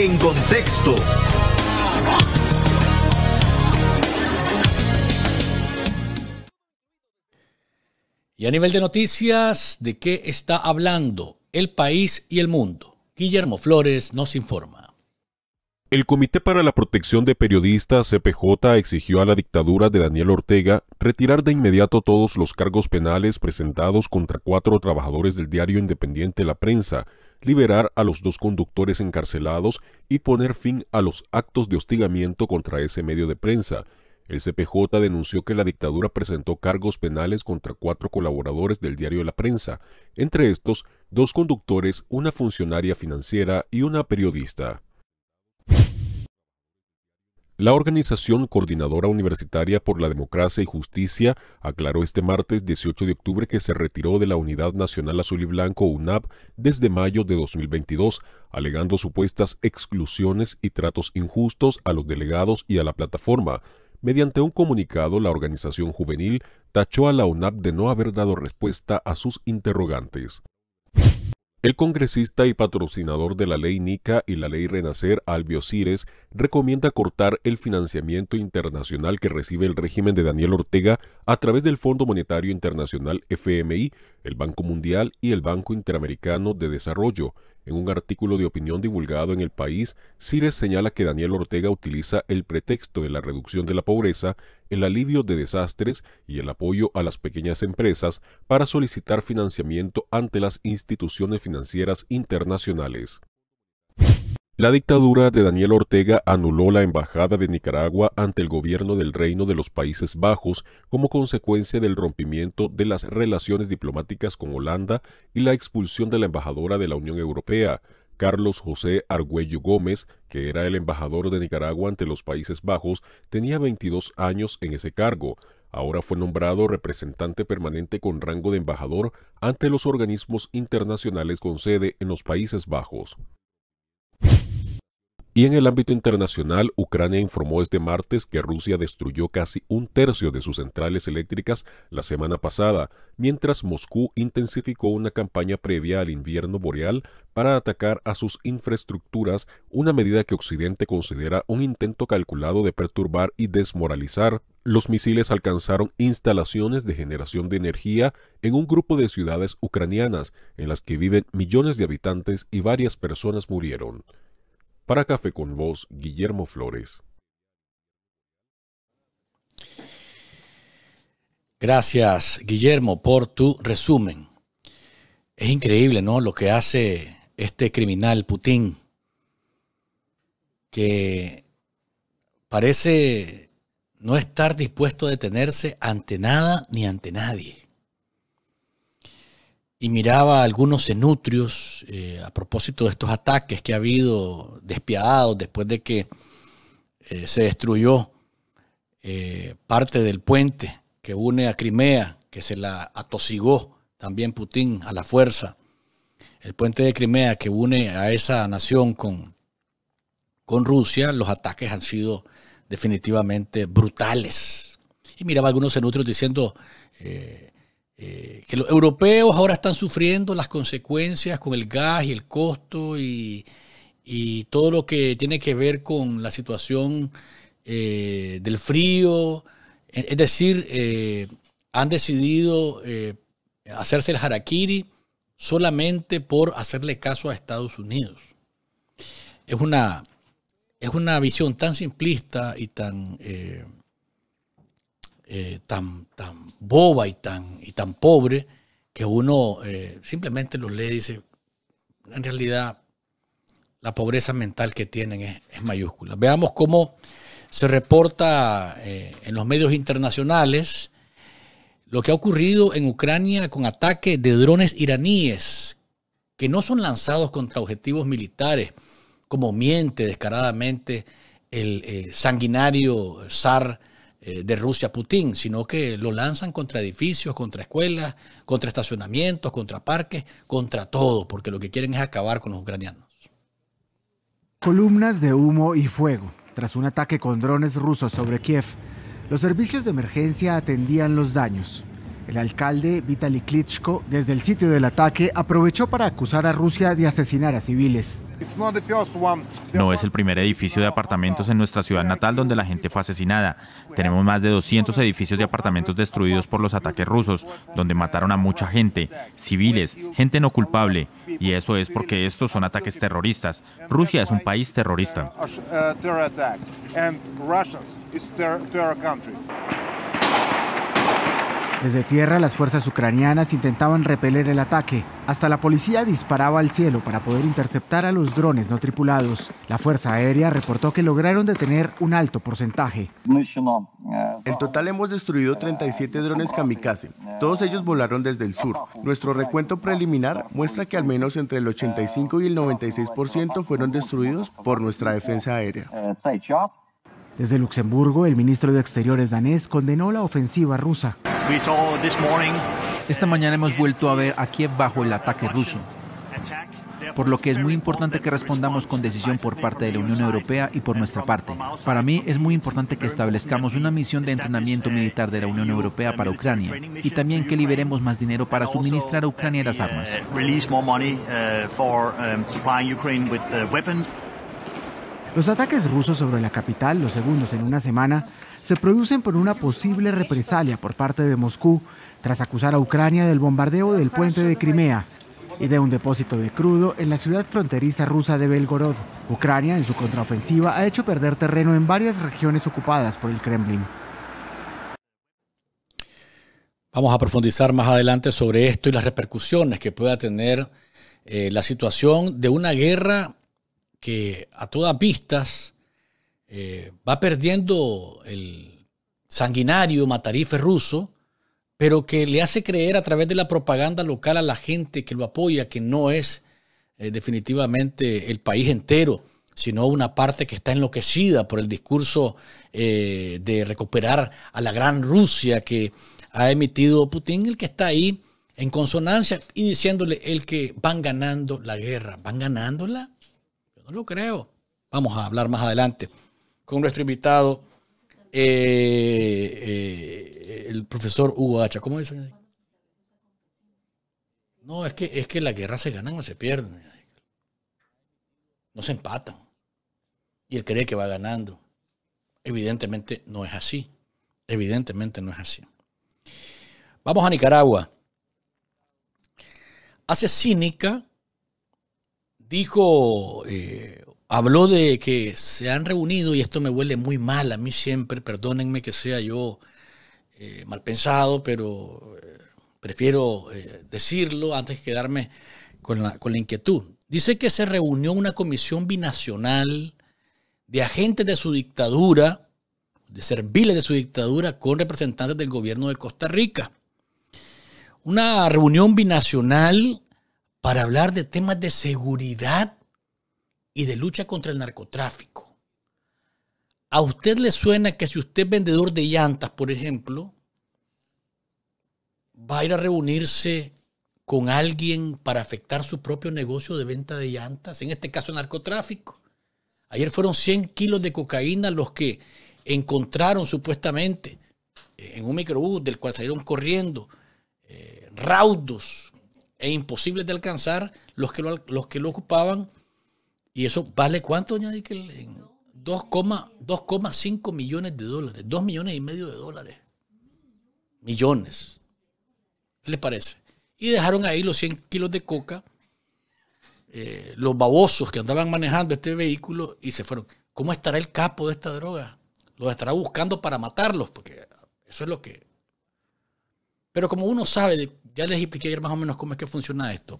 En contexto. Y a nivel de noticias, ¿de qué está hablando el país y el mundo? Guillermo Flores nos informa. El Comité para la Protección de Periodistas, CPJ, exigió a la dictadura de Daniel Ortega retirar de inmediato todos los cargos penales presentados contra cuatro trabajadores del diario independiente La Prensa, liberar a los dos conductores encarcelados y poner fin a los actos de hostigamiento contra ese medio de prensa. El CPJ denunció que la dictadura presentó cargos penales contra cuatro colaboradores del diario La Prensa, entre estos dos conductores, una funcionaria financiera y una periodista. La Organización Coordinadora Universitaria por la Democracia y Justicia aclaró este martes 18 de octubre que se retiró de la Unidad Nacional Azul y Blanco UNAP desde mayo de 2022, alegando supuestas exclusiones y tratos injustos a los delegados y a la plataforma. Mediante un comunicado, la organización juvenil tachó a la UNAP de no haber dado respuesta a sus interrogantes. El congresista y patrocinador de la ley NICA y la ley Renacer, Albio Cires, recomienda cortar el financiamiento internacional que recibe el régimen de Daniel Ortega a través del Fondo Monetario Internacional FMI, el Banco Mundial y el Banco Interamericano de Desarrollo, en un artículo de opinión divulgado en El País, Cires señala que Daniel Ortega utiliza el pretexto de la reducción de la pobreza, el alivio de desastres y el apoyo a las pequeñas empresas para solicitar financiamiento ante las instituciones financieras internacionales. La dictadura de Daniel Ortega anuló la embajada de Nicaragua ante el gobierno del Reino de los Países Bajos como consecuencia del rompimiento de las relaciones diplomáticas con Holanda y la expulsión de la embajadora de la Unión Europea, Carlos José Argüello Gómez, que era el embajador de Nicaragua ante los Países Bajos, tenía 22 años en ese cargo. Ahora fue nombrado representante permanente con rango de embajador ante los organismos internacionales con sede en los Países Bajos. Y en el ámbito internacional, Ucrania informó este martes que Rusia destruyó casi un tercio de sus centrales eléctricas la semana pasada, mientras Moscú intensificó una campaña previa al invierno boreal para atacar a sus infraestructuras, una medida que Occidente considera un intento calculado de perturbar y desmoralizar los misiles alcanzaron instalaciones de generación de energía en un grupo de ciudades ucranianas en las que viven millones de habitantes y varias personas murieron. Para Café con Voz, Guillermo Flores. Gracias, Guillermo, por tu resumen. Es increíble, ¿no? Lo que hace este criminal Putin, que parece no estar dispuesto a detenerse ante nada ni ante nadie y miraba algunos enutrios eh, a propósito de estos ataques que ha habido despiadados después de que eh, se destruyó eh, parte del puente que une a Crimea, que se la atosigó también Putin a la fuerza. El puente de Crimea que une a esa nación con, con Rusia, los ataques han sido definitivamente brutales. Y miraba algunos enutrios diciendo eh, que los europeos ahora están sufriendo las consecuencias con el gas y el costo y, todo lo que tiene que ver con la situación eh, del frío. E, es decir, eh, han decidido hacerse el harakiri solamente por hacerle caso a Estados Unidos. Es una, es una visión tan simplista y tan eh, tan, tan boba y tan, y tan pobre que uno eh, simplemente los lee y dice, en realidad la pobreza mental que tienen es, mayúscula. Veamos cómo se reporta eh, en los medios internacionales lo que ha ocurrido en Ucrania con ataques de drones iraníes que no son lanzados contra objetivos militares, como miente descaradamente el sanguinario zar eh, de Rusia Putin, sino que lo lanzan contra edificios, contra escuelas, contra estacionamientos, contra parques, contra todo, porque lo que quieren es acabar con los ucranianos. Columnas de humo y fuego. Tras un ataque con drones rusos sobre Kiev, los servicios de emergencia atendían los daños. El alcalde Vitaly Klitschko, desde el sitio del ataque, aprovechó para acusar a Rusia de asesinar a civiles. No es el primer edificio de apartamentos en nuestra ciudad natal donde la gente fue asesinada. Tenemos más de 200 edificios de apartamentos destruidos por los ataques rusos, donde mataron a mucha gente, civiles, gente no culpable. Y eso es porque estos son ataques terroristas. Rusia es un país terrorista. Desde tierra, las fuerzas ucranianas intentaban repeler el ataque. Hasta la policía disparaba al cielo para poder interceptar a los drones no tripulados. La Fuerza Aérea reportó que lograron detener un alto porcentaje. En total hemos destruido 37 drones kamikaze. Todos ellos volaron desde el sur. Nuestro recuento preliminar muestra que al menos entre el 85 y el 96% fueron destruidos por nuestra defensa aérea. Desde Luxemburgo, el ministro de Exteriores danés condenó la ofensiva rusa. Esta mañana hemos vuelto a ver a Kiev bajo el ataque ruso, por lo que es muy importante que respondamos con decisión por parte de la Unión Europea y por nuestra parte. Para mí es muy importante que establezcamos una misión de entrenamiento militar de la Unión Europea para Ucrania y también que liberemos más dinero para suministrar a Ucrania las uh, armas. Los ataques rusos sobre la capital, los segundos en una semana, se producen por una posible represalia por parte de Moscú tras acusar a Ucrania del bombardeo del puente de Crimea y de un depósito de crudo en la ciudad fronteriza rusa de Belgorod. Ucrania, en su contraofensiva, ha hecho perder terreno en varias regiones ocupadas por el Kremlin. Vamos a profundizar más adelante sobre esto y las repercusiones que pueda tener eh, la situación de una guerra que a todas vistas eh, va perdiendo el sanguinario matarife ruso, pero que le hace creer a través de la propaganda local a la gente que lo apoya que no es eh, definitivamente el país entero, sino una parte que está enloquecida por el discurso eh, de recuperar a la gran Rusia que ha emitido Putin, el que está ahí en consonancia y diciéndole el que van ganando la guerra, van ganándola no lo creo. Vamos a hablar más adelante con nuestro invitado, eh, eh, el profesor Hugo Hacha. ¿Cómo dice? No, es que, es que la guerra se ganan o se pierden. No se empatan. Y él cree que va ganando. Evidentemente no es así. Evidentemente no es así. Vamos a Nicaragua. Hace cínica dijo, eh, habló de que se han reunido, y esto me huele muy mal a mí siempre, perdónenme que sea yo eh, mal pensado, pero eh, prefiero decirlo antes que quedarme con la, con la inquietud. Dice que se reunió una comisión binacional de agentes de su dictadura, de serviles de su dictadura, con representantes del gobierno de Costa Rica. Una reunión binacional para hablar de temas de seguridad y de lucha contra el narcotráfico. ¿A usted le suena que si usted es vendedor de llantas, por ejemplo, va a ir a reunirse con alguien para afectar su propio negocio de venta de llantas, en este caso narcotráfico? Ayer fueron 100 kilos de cocaína los que encontraron supuestamente en un microbús del cual salieron corriendo eh, raudos e imposibles de alcanzar los que lo, los que lo ocupaban. Y eso vale cuánto, doña Dickel? 2,5 millones de dólares, 2 millones y medio de dólares. Millones. ¿Qué les parece? Y dejaron ahí los 100 kilos de coca, eh, los babosos que andaban manejando este vehículo y se fueron. ¿Cómo estará el capo de esta droga? ¿Los estará buscando para matarlos? Porque eso es lo que pero como uno sabe, ya les expliqué ayer más o menos cómo es que funciona esto.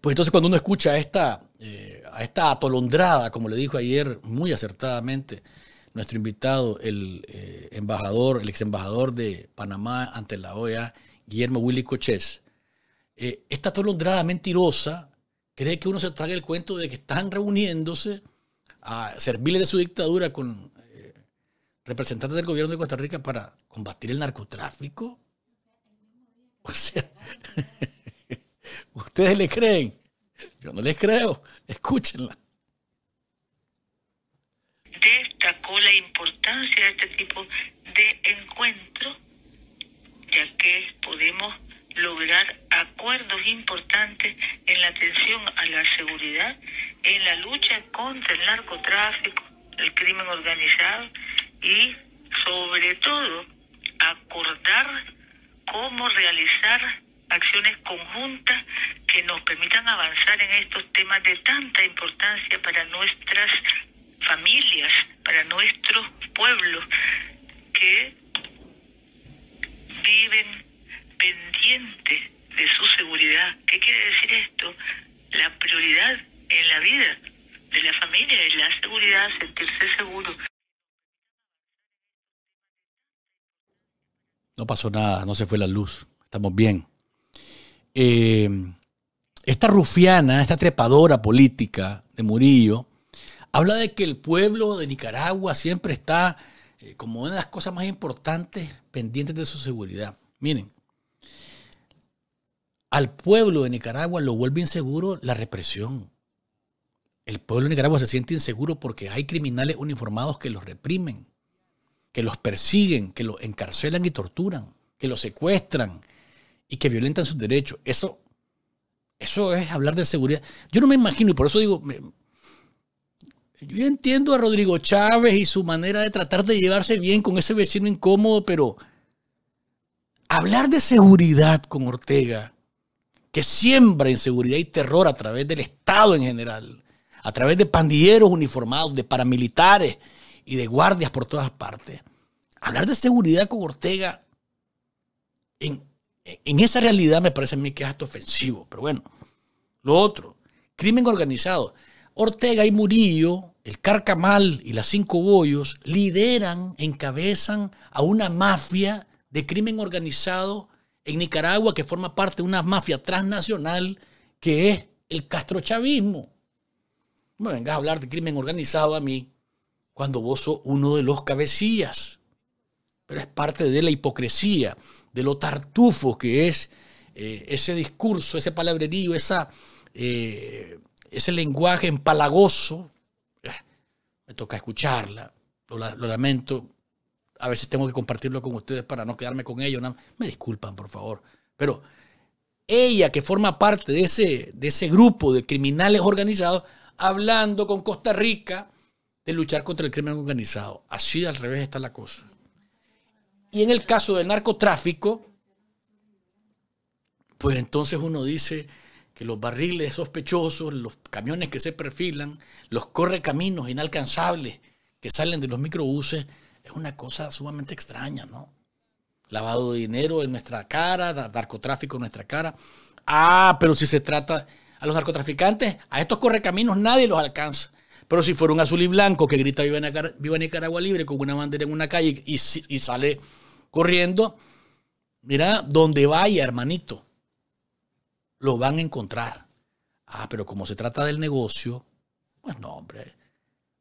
Pues entonces cuando uno escucha a esta, eh, a esta atolondrada, como le dijo ayer muy acertadamente nuestro invitado, el eh, embajador, el ex embajador de Panamá ante la OEA, Guillermo Willy Cochés, eh, esta atolondrada mentirosa cree que uno se traga el cuento de que están reuniéndose a servirle de su dictadura con representantes del gobierno de Costa Rica para combatir el narcotráfico. ¿ustedes le creen? Yo no les creo. Escúchenla. Destacó la importancia de este tipo de encuentro, ya que podemos lograr acuerdos importantes en la atención a la seguridad, en la lucha contra el narcotráfico, el crimen organizado y sobre todo acordar cómo realizar acciones conjuntas que nos permitan avanzar en estos temas de tanta importancia para nuestras familias, para nuestros pueblos que viven pendientes de su seguridad. ¿Qué quiere decir esto? La prioridad en la vida de la familia es la seguridad, sentirse seguro. No pasó nada, no se fue la luz, estamos bien. Eh, esta rufiana, esta trepadora política de Murillo, habla de que el pueblo de Nicaragua siempre está eh, como una de las cosas más importantes pendientes de su seguridad. Miren, al pueblo de Nicaragua lo vuelve inseguro la represión. El pueblo de Nicaragua se siente inseguro porque hay criminales uniformados que los reprimen que los persiguen, que los encarcelan y torturan, que los secuestran y que violentan sus derechos. Eso, eso es hablar de seguridad. Yo no me imagino, y por eso digo, yo entiendo a Rodrigo Chávez y su manera de tratar de llevarse bien con ese vecino incómodo, pero hablar de seguridad con Ortega, que siembra inseguridad y terror a través del Estado en general, a través de pandilleros uniformados, de paramilitares, y de guardias por todas partes. Hablar de seguridad con Ortega en, esa realidad me parece a mí que es hasta ofensivo, pero bueno. Lo otro, crimen organizado. Ortega y Murillo, el Carcamal y las Cinco Bollos lideran, encabezan a una mafia de crimen organizado en Nicaragua que forma parte de una mafia transnacional que es el castrochavismo. No me vengas a hablar de crimen organizado a mí cuando vos sos uno de los cabecillas. Pero es parte de la hipocresía, de lo tartufo que es eh, ese discurso, ese palabrerío, esa, eh, ese lenguaje empalagoso. Eh, me toca escucharla, lo, lamento. A veces tengo que compartirlo con ustedes para no quedarme con ellos. Me disculpan, por favor. Pero ella que forma parte de ese, de ese grupo de criminales organizados, hablando con Costa Rica, de luchar contra el crimen organizado. Así al revés está la cosa. Y en el caso del narcotráfico, pues entonces uno dice que los barriles sospechosos, los camiones que se perfilan, los correcaminos inalcanzables que salen de los microbuses, es una cosa sumamente extraña, ¿no? Lavado de dinero en nuestra cara, narcotráfico en nuestra cara. Ah, pero si se trata a los narcotraficantes, a estos correcaminos nadie los alcanza. Pero si fuera un azul y blanco que grita Viva, Nicaragua Libre con una bandera en una calle y, sale corriendo, mira, donde vaya, hermanito, lo van a encontrar. Ah, pero como se trata del negocio, pues no, hombre,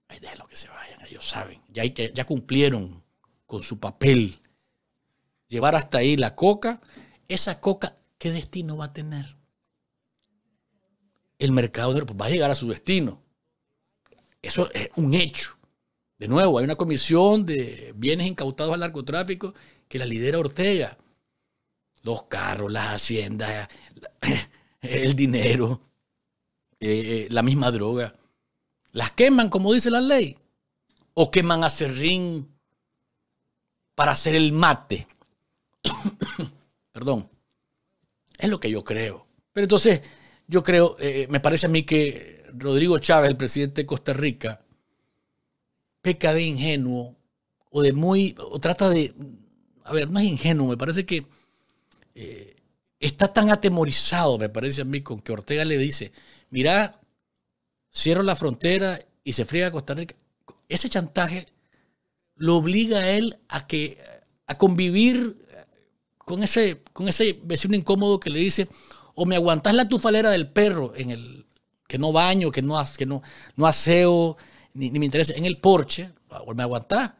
ahí lo que se vayan, ellos saben, ya, ya cumplieron con su papel. Llevar hasta ahí la coca, esa coca, ¿qué destino va a tener? El mercado pues, va a llegar a su destino. Eso es un hecho. De nuevo, hay una comisión de bienes incautados al narcotráfico que la lidera Ortega. Los carros, las haciendas, el dinero, eh, eh, la misma droga. Las queman, como dice la ley. O queman a serrín para hacer el mate. Perdón. Es lo que yo creo. Pero entonces, yo creo, eh, me parece a mí que Rodrigo Chávez, el presidente de Costa Rica, peca de ingenuo o de muy, o trata de, a ver, no es ingenuo, me parece que eh, está tan atemorizado, me parece a mí, con que Ortega le dice, mira, cierro la frontera y se friega Costa Rica. Ese chantaje lo obliga a él a, que, a convivir con ese, con ese vecino incómodo que le dice, o me aguantas la tufalera del perro en el, que no baño, que no, que no, no aseo, ni, me interesa en el porche, ah, o me aguantá,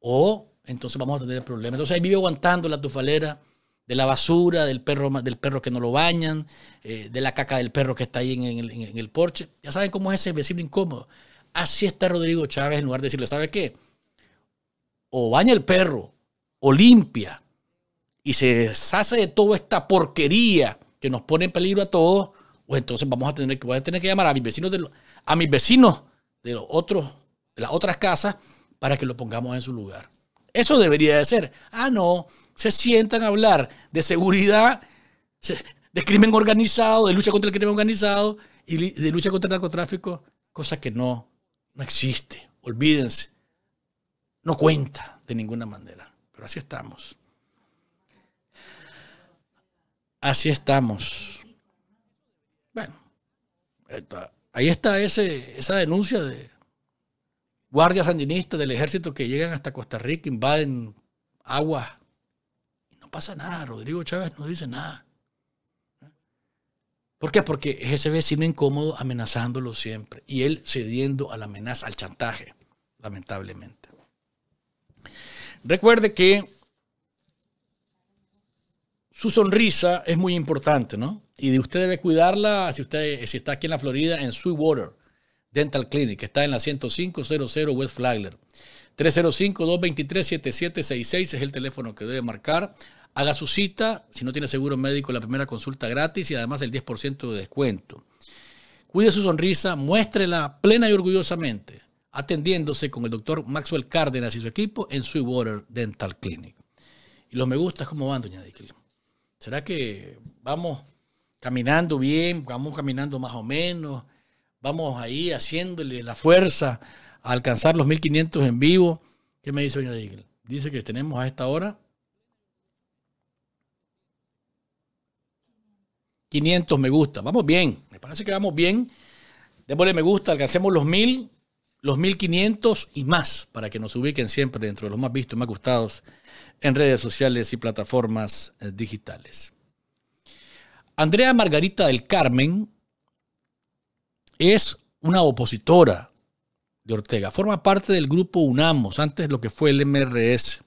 o entonces vamos a tener problemas. Entonces ahí vive aguantando la tufalera de la basura, del perro, del perro que no lo bañan, eh, de la caca del perro que está ahí en, el, porche. Ya saben cómo es ese vecino incómodo. Así está Rodrigo Chávez en lugar de decirle, ¿sabe qué? O baña el perro, o limpia, y se deshace de toda esta porquería que nos pone en peligro a todos, o pues entonces vamos a tener que, voy a tener que llamar a mis vecinos de, a mis vecinos de los otros, de las otras casas para que lo pongamos en su lugar. Eso debería de ser. Ah, no, se sientan a hablar de seguridad, de crimen organizado, de lucha contra el crimen organizado y de lucha contra el narcotráfico, cosa que no, no existe. Olvídense. No cuenta de ninguna manera. Pero así estamos. Así estamos. Bueno, ahí está esa denuncia de guardias sandinistas del ejército que llegan hasta Costa Rica, invaden aguas. Y no pasa nada, Rodrigo Chávez no dice nada. ¿Por qué? Porque es ese vecino incómodo amenazándolo siempre y él cediendo a la amenaza, al chantaje, lamentablemente. Recuerde que su sonrisa es muy importante, ¿no? Y usted debe cuidarla si usted si está aquí en la Florida, en Sweetwater Dental Clinic, que está en la 10500 West Flagler. 305-223-7766 es el teléfono que debe marcar. Haga su cita, si no tiene seguro médico, la primera consulta gratis y además el 10% de descuento. Cuide su sonrisa, muéstrela plena y orgullosamente, atendiéndose con el doctor Maxwell Cárdenas y su equipo en Sweetwater Dental Clinic. Y los me gusta, ¿cómo van, doña Dickel? ¿Será que vamos caminando bien, vamos caminando más o menos, vamos ahí haciéndole la fuerza a alcanzar los 1500 en vivo. ¿Qué me dice doña Digel? Dice que tenemos a esta hora 500 me gusta. Vamos bien, me parece que vamos bien. Démosle me gusta, alcancemos los 1000, los 1500 y más para que nos ubiquen siempre dentro de los más vistos, más gustados en redes sociales y plataformas eh, digitales. Andrea Margarita del Carmen es una opositora de Ortega. Forma parte del grupo UNAMOS, antes lo que fue el MRS.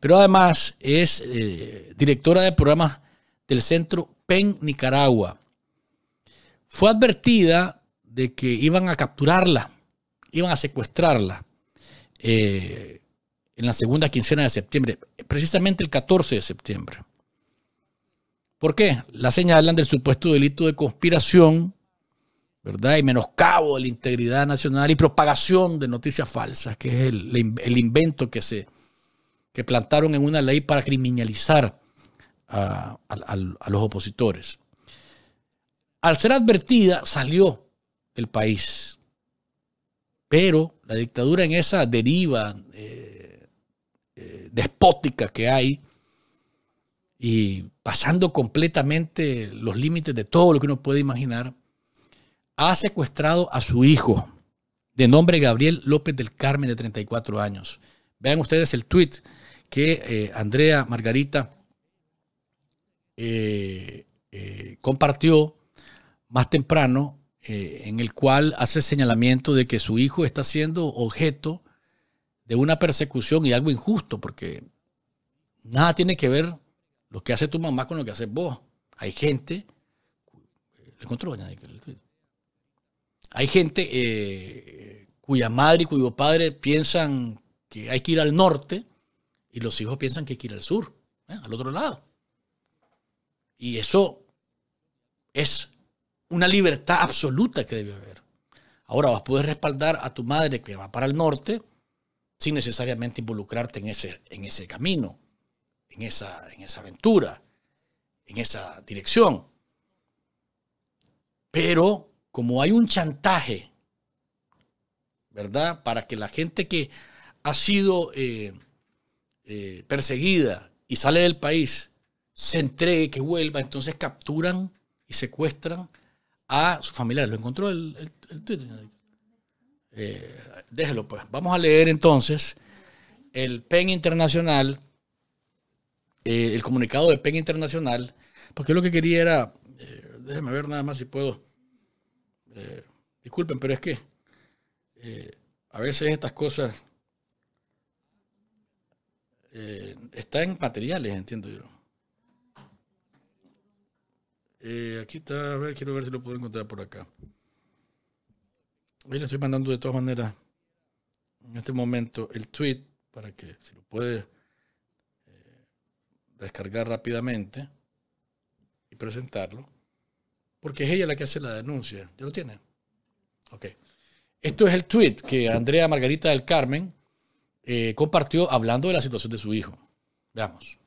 Pero además es eh, directora de programas del centro PEN Nicaragua. Fue advertida de que iban a capturarla, iban a secuestrarla eh, en la segunda quincena de septiembre, precisamente el 14 de septiembre. ¿Por qué? La señalan del supuesto delito de conspiración, ¿verdad? Y menoscabo de la integridad nacional y propagación de noticias falsas, que es el, invento que se que plantaron en una ley para criminalizar a, los opositores. Al ser advertida, salió el país. Pero la dictadura en esa deriva eh, eh, despótica que hay y pasando completamente los límites de todo lo que uno puede imaginar, ha secuestrado a su hijo, de nombre Gabriel López del Carmen, de 34 años. Vean ustedes el tweet que eh, Andrea Margarita eh, eh, compartió más temprano, en el cual hace señalamiento de que su hijo está siendo objeto de una persecución y algo injusto, porque nada tiene que ver lo que hace tu mamá con lo que haces vos. Hay gente. Le Hay gente eh, cuya madre y cuyo padre piensan que hay que ir al norte y los hijos piensan que hay que ir al sur, ¿eh? al otro lado. Y eso es una libertad absoluta que debe haber. Ahora vas a poder respaldar a tu madre que va para el norte sin necesariamente involucrarte en ese, en ese camino en esa, en esa aventura, en esa dirección. Pero como hay un chantaje, ¿verdad? Para que la gente que ha sido eh, eh, perseguida y sale del país se entregue, que vuelva, entonces capturan y secuestran a sus familiares. ¿Lo encontró el, Twitter? Eh, déjelo pues. Vamos a leer entonces el PEN Internacional eh, el comunicado de PEN Internacional, porque lo que quería era, eh, déjenme ver nada más si puedo. Eh, disculpen, pero es que a veces estas cosas están en materiales, entiendo yo. aquí está, a ver, quiero ver si lo puedo encontrar por acá. Ahí le estoy mandando de todas maneras en este momento el tweet para que si lo puede descargar rápidamente y presentarlo, porque es ella la que hace la denuncia. ¿Ya lo tiene? Ok. Esto es el tweet que Andrea Margarita del Carmen eh, compartió hablando de la situación de su hijo. Veamos.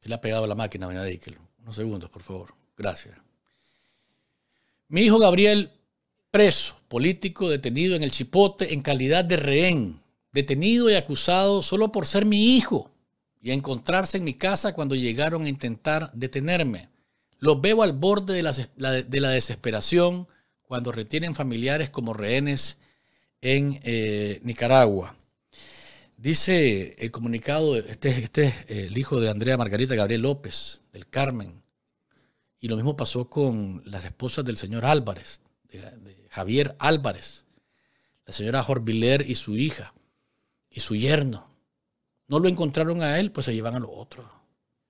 Se le ha pegado la máquina, doña Díquelo. Unos segundos, por favor. Gracias. Mi hijo Gabriel preso, político detenido en el Chipote en calidad de rehén, detenido y acusado solo por ser mi hijo y encontrarse en mi casa cuando llegaron a intentar detenerme. Los veo al borde de la, desesperación cuando retienen familiares como rehenes en eh, Nicaragua. Dice el comunicado, este, este, es el hijo de Andrea Margarita Gabriel López, del Carmen. Y lo mismo pasó con las esposas del señor Álvarez, de Javier Álvarez, la señora Jorviler y su hija y su yerno. No lo encontraron a él, pues se llevan a los otros.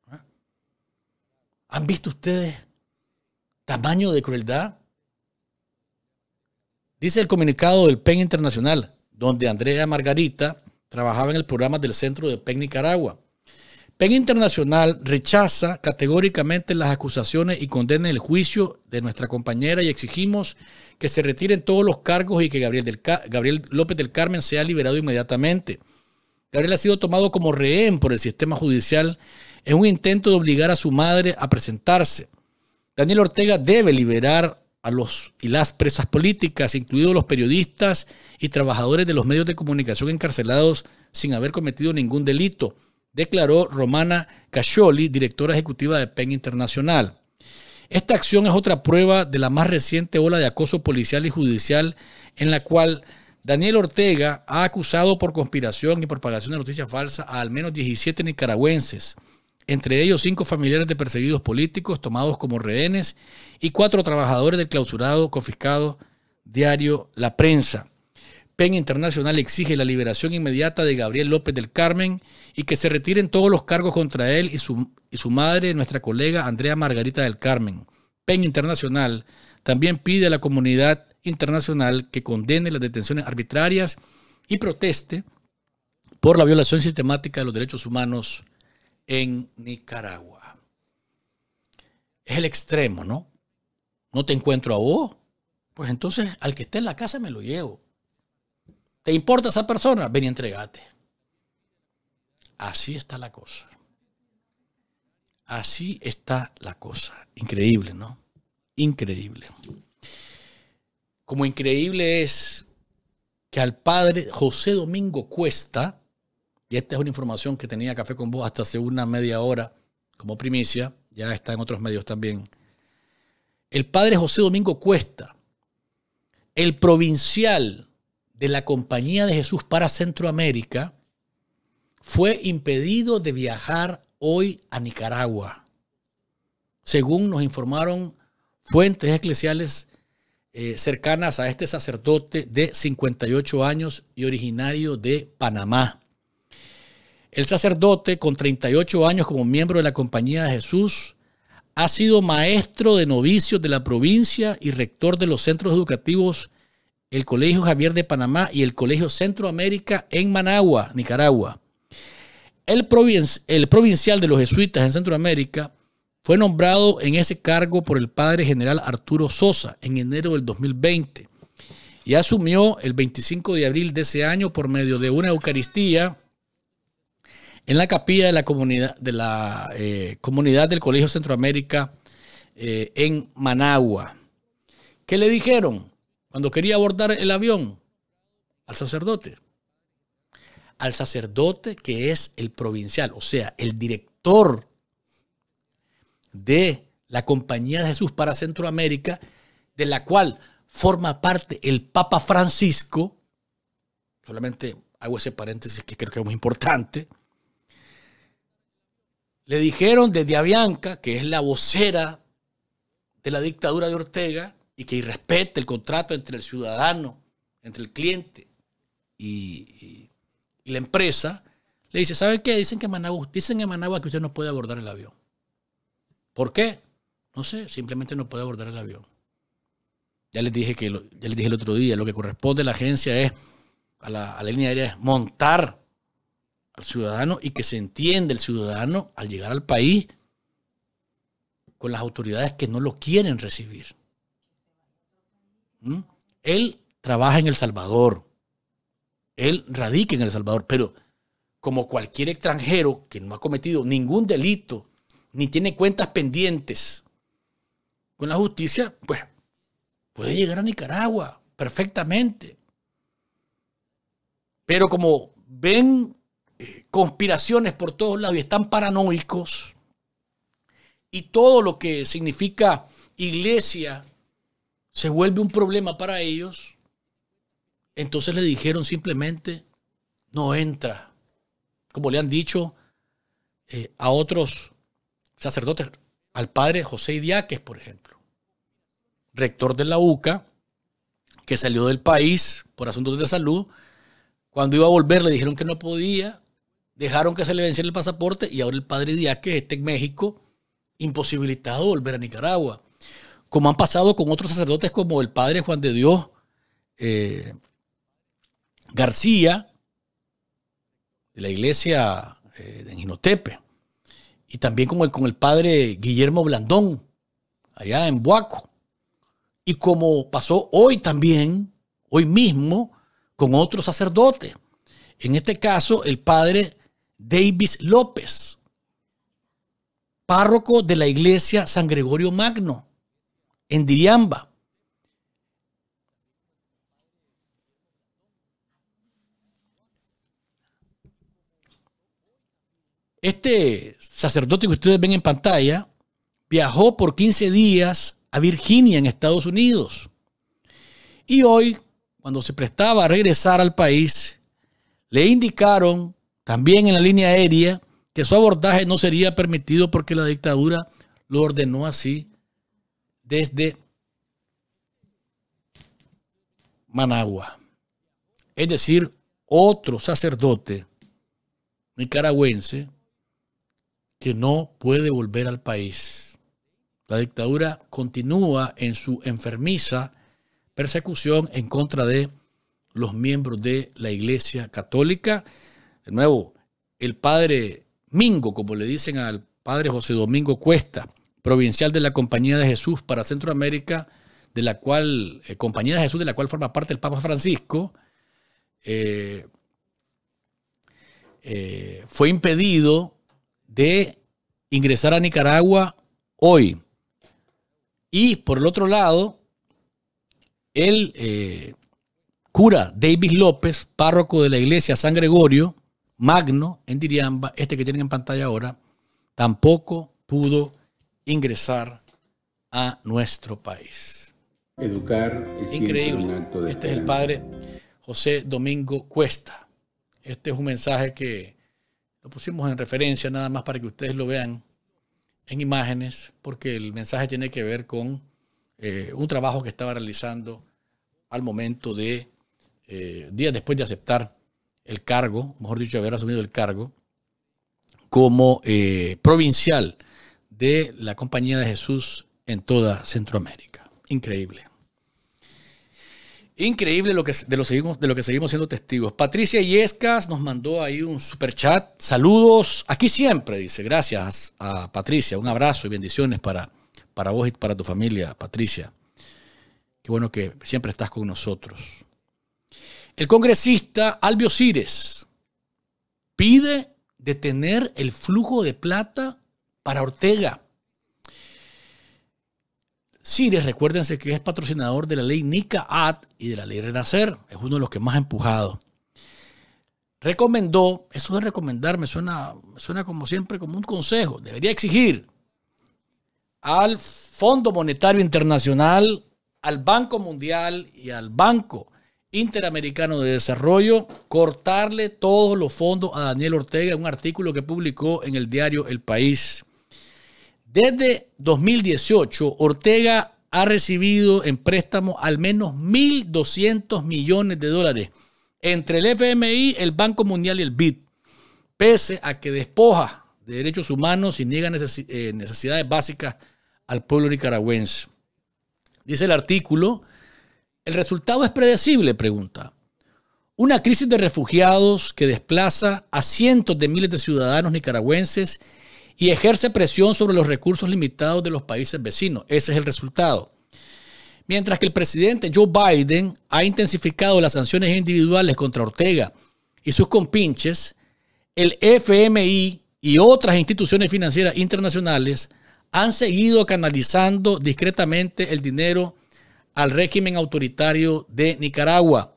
¿Ah? ¿Han visto ustedes tamaño de crueldad? Dice el comunicado del PEN Internacional, donde Andrea Margarita trabajaba en el programa del Centro de PEN Nicaragua. PEN Internacional rechaza categóricamente las acusaciones y condena el juicio de nuestra compañera y exigimos que se retiren todos los cargos y que Gabriel, López del Carmen sea liberado inmediatamente. Gabriel ha sido tomado como rehén por el sistema judicial en un intento de obligar a su madre a presentarse. Daniel Ortega debe liberar a los y las presas políticas, incluidos los periodistas y trabajadores de los medios de comunicación encarcelados sin haber cometido ningún delito declaró Romana Cascioli, directora ejecutiva de PEN Internacional. Esta acción es otra prueba de la más reciente ola de acoso policial y judicial en la cual Daniel Ortega ha acusado por conspiración y propagación de noticias falsas a al menos 17 nicaragüenses, entre ellos cinco familiares de perseguidos políticos tomados como rehenes y cuatro trabajadores del clausurado confiscado diario La Prensa. PEN Internacional exige la liberación inmediata de Gabriel López del Carmen y que se retiren todos los cargos contra él y su, y su madre, nuestra colega Andrea Margarita del Carmen. PEN Internacional también pide a la comunidad internacional que condene las detenciones arbitrarias y proteste por la violación sistemática de los derechos humanos en Nicaragua. Es el extremo, ¿no? No te encuentro a vos. Pues entonces al que esté en la casa me lo llevo. ¿Te importa esa persona? Ven y entregate. Así está la cosa. Así está la cosa. Increíble, ¿no? Increíble. Como increíble es que al padre José Domingo Cuesta, y esta es una información que tenía Café con Vos hasta hace una media hora como primicia, ya está en otros medios también. El padre José Domingo Cuesta, el provincial de la Compañía de Jesús para Centroamérica, fue impedido de viajar hoy a Nicaragua, según nos informaron fuentes eclesiales eh, cercanas a este sacerdote de 58 años y originario de Panamá. El sacerdote, con 38 años como miembro de la Compañía de Jesús, ha sido maestro de novicios de la provincia y rector de los centros educativos el Colegio Javier de Panamá y el Colegio Centroamérica en Managua, Nicaragua. El, provincial de los jesuitas en Centroamérica fue nombrado en ese cargo por el padre general Arturo Sosa en enero del 2020 y asumió el 25 de abril de ese año por medio de una Eucaristía en la capilla de la comunidad, de la, eh, comunidad del Colegio Centroamérica eh, en Managua. ¿Qué le dijeron cuando quería abordar el avión al sacerdote? al sacerdote que es el provincial, o sea, el director de la Compañía de Jesús para Centroamérica, de la cual forma parte el Papa Francisco, solamente hago ese paréntesis que creo que es muy importante, le dijeron desde Avianca, que es la vocera de la dictadura de Ortega y que irrespete el contrato entre el ciudadano, entre el cliente y y la empresa le dice, ¿saben qué? Dicen que en Managua, dicen en Managua que usted no puede abordar el avión. ¿Por qué? No sé, simplemente no puede abordar el avión. Ya les dije que dije el otro día, lo que corresponde a la agencia es a la, línea aérea es montar al ciudadano y que se entienda el ciudadano al llegar al país con las autoridades que no lo quieren recibir. ¿Mm? Él trabaja en El Salvador él radique en El Salvador, pero como cualquier extranjero que no ha cometido ningún delito, ni tiene cuentas pendientes con la justicia, pues puede llegar a Nicaragua perfectamente. Pero como ven eh, conspiraciones por todos lados y están paranoicos, y todo lo que significa iglesia se vuelve un problema para ellos, entonces le dijeron simplemente, no entra. Como le han dicho eh, a otros sacerdotes, al padre José Idiáquez, por ejemplo, rector de la UCA, que salió del país por asuntos de salud. Cuando iba a volver le dijeron que no podía, dejaron que se le venciera el pasaporte y ahora el padre Idiáquez está en México, imposibilitado de volver a Nicaragua. Como han pasado con otros sacerdotes como el padre Juan de Dios eh, García, de la iglesia eh, de Tepe y también con el, con el padre Guillermo Blandón, allá en Buaco. Y como pasó hoy también, hoy mismo, con otro sacerdote. En este caso, el padre Davis López, párroco de la iglesia San Gregorio Magno, en Diriamba. Este sacerdote que ustedes ven en pantalla viajó por 15 días a Virginia en Estados Unidos. Y hoy, cuando se prestaba a regresar al país, le indicaron también en la línea aérea que su abordaje no sería permitido porque la dictadura lo ordenó así desde Managua. Es decir, otro sacerdote nicaragüense que no puede volver al país. La dictadura continúa en su enfermiza persecución en contra de los miembros de la Iglesia Católica. De nuevo, el padre Mingo, como le dicen al padre José Domingo Cuesta, provincial de la Compañía de Jesús para Centroamérica, de la cual, eh, Compañía de Jesús, de la cual forma parte el Papa Francisco, eh, eh, fue impedido de ingresar a Nicaragua hoy. Y por el otro lado, el eh, cura Davis López, párroco de la iglesia San Gregorio, magno en Diriamba, este que tienen en pantalla ahora, tampoco pudo ingresar a nuestro país. Educar es increíble. este es el padre José Domingo Cuesta. Este es un mensaje que lo pusimos en referencia nada más para que ustedes lo vean en imágenes, porque el mensaje tiene que ver con eh, un trabajo que estaba realizando al momento de, eh, días después de aceptar el cargo, mejor dicho, haber asumido el cargo, como eh, provincial de la Compañía de Jesús en toda Centroamérica. Increíble. Increíble lo que, de, lo lo que seguimos siendo testigos. Patricia Yescas nos mandó ahí un super chat. Saludos. Aquí siempre, dice. Gracias a Patricia. Un abrazo y bendiciones para, para vos y para tu familia, Patricia. Qué bueno que siempre estás con nosotros. El congresista Albio Cires pide detener el flujo de plata para Ortega les recuérdense que es patrocinador de la ley NICA AD y de la ley Renacer, es uno de los que más ha empujado. Recomendó, eso de recomendar me suena, suena como siempre como un consejo, debería exigir al Fondo Monetario Internacional, al Banco Mundial y al Banco Interamericano de Desarrollo cortarle todos los fondos a Daniel Ortega, un artículo que publicó en el diario El País. Desde 2018, Ortega ha recibido en préstamo al menos 1.200 millones de dólares entre el FMI, el Banco Mundial y el BID, pese a que despoja de derechos humanos y niega eh, necesidades básicas al pueblo nicaragüense. Dice el artículo, ¿el resultado es predecible? Pregunta. Una crisis de refugiados que desplaza a cientos de miles de ciudadanos nicaragüenses y ejerce presión sobre los recursos limitados de los países vecinos. Ese es el resultado. Mientras que el presidente Joe Biden ha intensificado las sanciones individuales contra Ortega y sus compinches, el FMI y otras instituciones financieras internacionales han seguido canalizando discretamente el dinero al régimen autoritario de Nicaragua.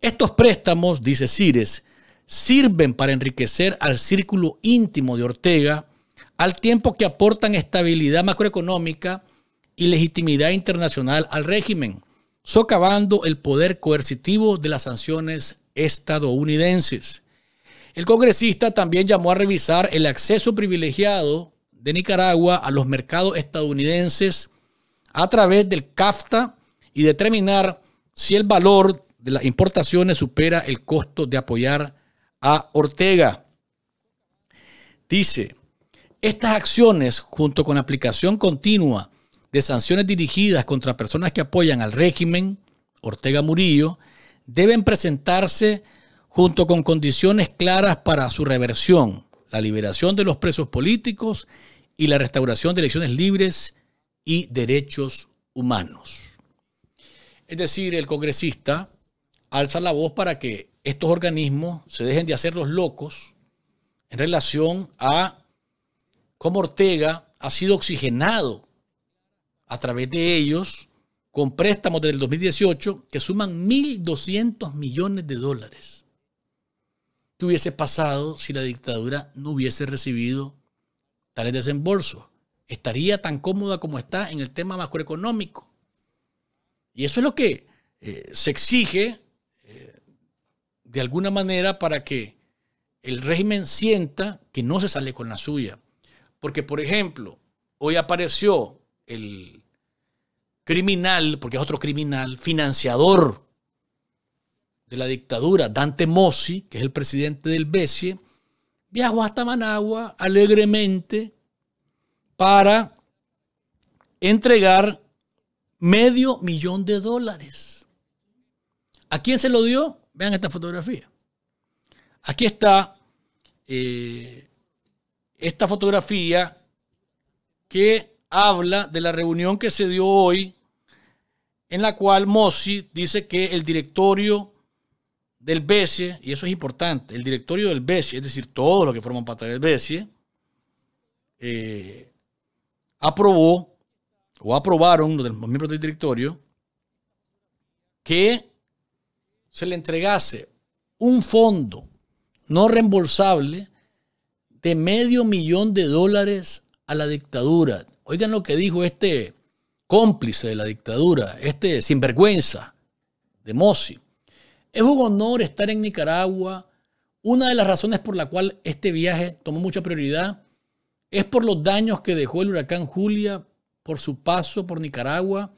Estos préstamos, dice Cires, sirven para enriquecer al círculo íntimo de Ortega al tiempo que aportan estabilidad macroeconómica y legitimidad internacional al régimen, socavando el poder coercitivo de las sanciones estadounidenses. El congresista también llamó a revisar el acceso privilegiado de Nicaragua a los mercados estadounidenses a través del CAFTA y determinar si el valor de las importaciones supera el costo de apoyar a Ortega. Dice, estas acciones, junto con la aplicación continua de sanciones dirigidas contra personas que apoyan al régimen Ortega Murillo, deben presentarse junto con condiciones claras para su reversión, la liberación de los presos políticos y la restauración de elecciones libres y derechos humanos. Es decir, el congresista alza la voz para que estos organismos se dejen de hacer los locos en relación a como Ortega ha sido oxigenado a través de ellos con préstamos desde el 2018 que suman 1.200 millones de dólares. ¿Qué hubiese pasado si la dictadura no hubiese recibido tales desembolsos? Estaría tan cómoda como está en el tema macroeconómico. Y eso es lo que eh, se exige eh, de alguna manera para que el régimen sienta que no se sale con la suya. Porque, por ejemplo, hoy apareció el criminal, porque es otro criminal, financiador de la dictadura, Dante Mossi, que es el presidente del BESIE, viajó hasta Managua alegremente para entregar medio millón de dólares. ¿A quién se lo dio? Vean esta fotografía. Aquí está eh, esta fotografía que habla de la reunión que se dio hoy, en la cual Mossi dice que el directorio del BCE y eso es importante, el directorio del BCE es decir, todos los que forman parte del BCE eh, aprobó o aprobaron los miembros del directorio que se le entregase un fondo no reembolsable de medio millón de dólares a la dictadura. Oigan lo que dijo este cómplice de la dictadura, este sinvergüenza de Mossi. Es un honor estar en Nicaragua. Una de las razones por la cual este viaje tomó mucha prioridad es por los daños que dejó el huracán Julia por su paso por Nicaragua.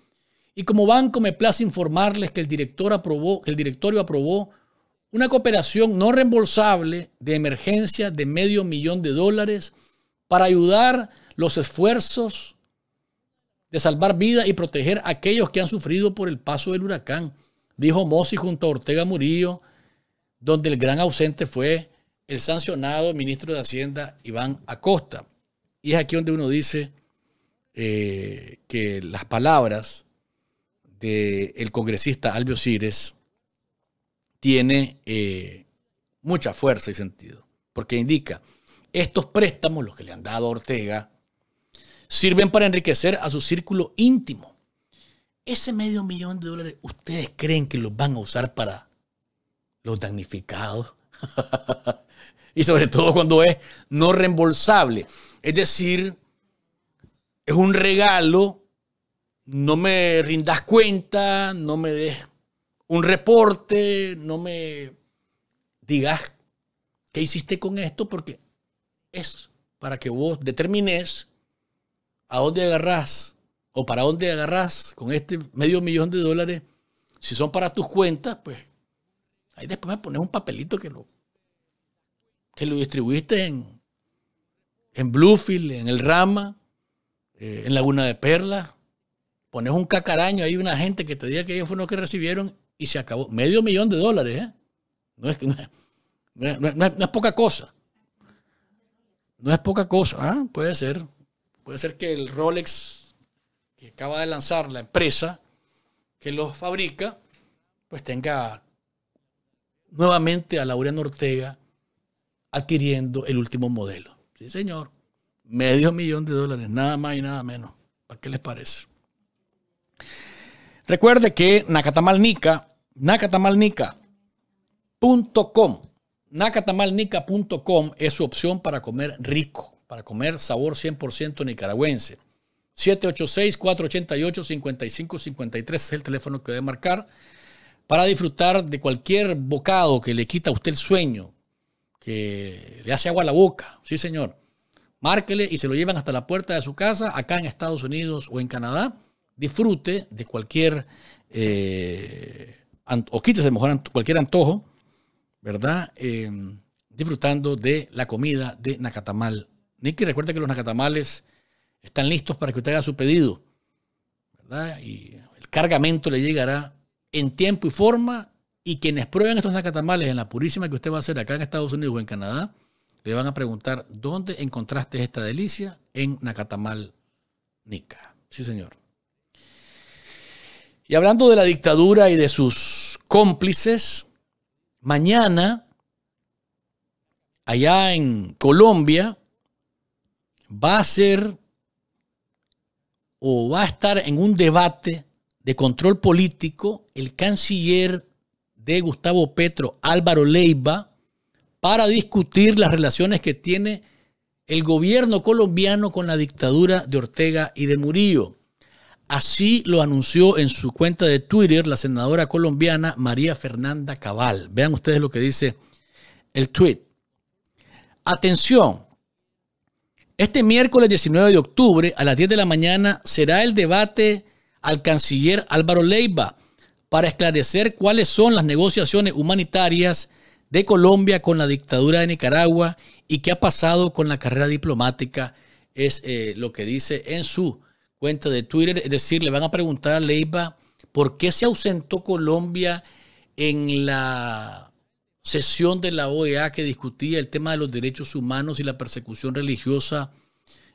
Y como banco me place informarles que el, director aprobó, que el directorio aprobó una cooperación no reembolsable de emergencia de medio millón de dólares para ayudar los esfuerzos de salvar vidas y proteger a aquellos que han sufrido por el paso del huracán, dijo Mossi junto a Ortega Murillo, donde el gran ausente fue el sancionado ministro de Hacienda Iván Acosta. Y es aquí donde uno dice eh, que las palabras del congresista Albio Cires tiene eh, mucha fuerza y sentido, porque indica, estos préstamos, los que le han dado a Ortega, sirven para enriquecer a su círculo íntimo. Ese medio millón de dólares, ¿ustedes creen que los van a usar para los damnificados? y sobre todo cuando es no reembolsable. Es decir, es un regalo, no me rindas cuenta, no me des un reporte, no me digas qué hiciste con esto, porque es para que vos determines a dónde agarrás o para dónde agarrás con este medio millón de dólares. Si son para tus cuentas, pues ahí después me pones un papelito que lo, que lo distribuiste en, en Bluefield, en el Rama, eh, en Laguna de Perlas. Pones un cacaraño ahí, una gente que te diga que ellos fueron los que recibieron y se acabó. Medio millón de dólares, ¿eh? No es, poca cosa. No es poca cosa, ¿ah? Puede ser. Puede ser que el Rolex que acaba de lanzar la empresa que los fabrica, pues tenga nuevamente a Laureano Ortega adquiriendo el último modelo. Sí, señor. Medio millón de dólares, nada más y nada menos. ¿Para qué les parece? Recuerde que Nacatamalnica.com es su opción para comer rico, para comer sabor 100% nicaragüense. 786-488-5553 es el teléfono que debe marcar para disfrutar de cualquier bocado que le quita a usted el sueño, que le hace agua a la boca. Sí, señor. Márquele y se lo llevan hasta la puerta de su casa, acá en Estados Unidos o en Canadá disfrute de cualquier, eh, o quítese mejor cualquier antojo, ¿verdad? Em, disfrutando de la comida de Nacatamal. Nicky, recuerda que los Nacatamales están listos para que usted haga su pedido, ¿verdad? Y el cargamento le llegará en tiempo y forma. Y quienes prueben estos nacatamales en la purísima que usted va a hacer acá en Estados Unidos o en Canadá, le van a preguntar dónde encontraste esta delicia en Nacatamal Nica. Sí, señor. Y hablando de la dictadura y de sus cómplices, mañana, allá en Colombia, va a ser o va a estar en un debate de control político el canciller de Gustavo Petro, Álvaro Leiva, para discutir las relaciones que tiene el gobierno colombiano con la dictadura de Ortega y de Murillo. Así lo anunció en su cuenta de Twitter la senadora colombiana María Fernanda Cabal. Vean ustedes lo que dice el tweet. Atención. Este miércoles 19 de octubre a las 10 de la mañana será el debate al canciller Álvaro Leiva para esclarecer cuáles son las negociaciones humanitarias de Colombia con la dictadura de Nicaragua y qué ha pasado con la carrera diplomática, es eh, lo que dice en su cuenta de Twitter. Es decir, le van a preguntar a Leiva por qué se ausentó Colombia en la sesión de la OEA que discutía el tema de los derechos humanos y la persecución religiosa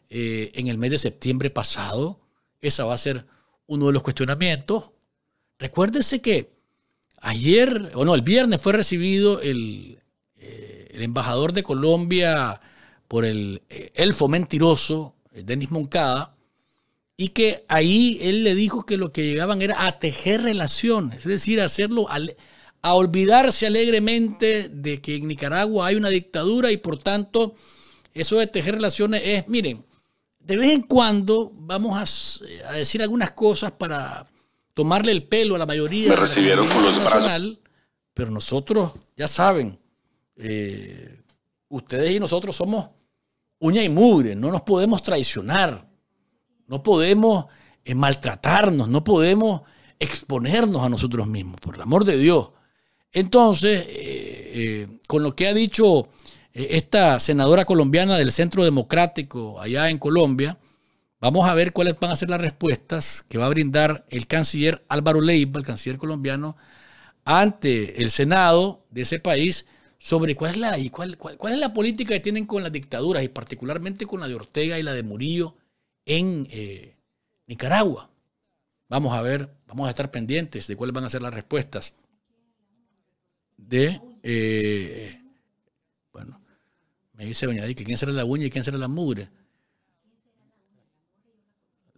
eh, en el mes de septiembre pasado. Esa va a ser uno de los cuestionamientos. Recuérdense que ayer, o no, el viernes fue recibido el, eh, embajador de Colombia por el eh, elfo mentiroso, Denis Moncada, y que ahí él le dijo que lo que llegaban era a tejer relaciones, es decir, hacerlo a olvidarse alegremente de que en Nicaragua hay una dictadura y por tanto eso de tejer relaciones es, miren, de vez en cuando vamos a, decir algunas cosas para tomarle el pelo a la mayoría. recibieron de con los Pero nosotros, ya saben, eh, ustedes y nosotros somos uña y mugre, no nos podemos traicionar. No podemos eh, maltratarnos, no podemos exponernos a nosotros mismos, por el amor de Dios. Entonces, eh, eh, con lo que ha dicho esta senadora colombiana del Centro Democrático allá en Colombia, vamos a ver cuáles van a ser las respuestas que va a brindar el canciller Álvaro Leiva, el canciller colombiano, ante el Senado de ese país sobre cuál es la, y cuál, cuál, cuál es la política que tienen con las dictaduras y particularmente con la de Ortega y la de Murillo en eh, Nicaragua. Vamos a ver, vamos a estar pendientes de cuáles van a ser las respuestas de, eh, bueno, me dice Doña ¿quién será la uña y quién será la mugre?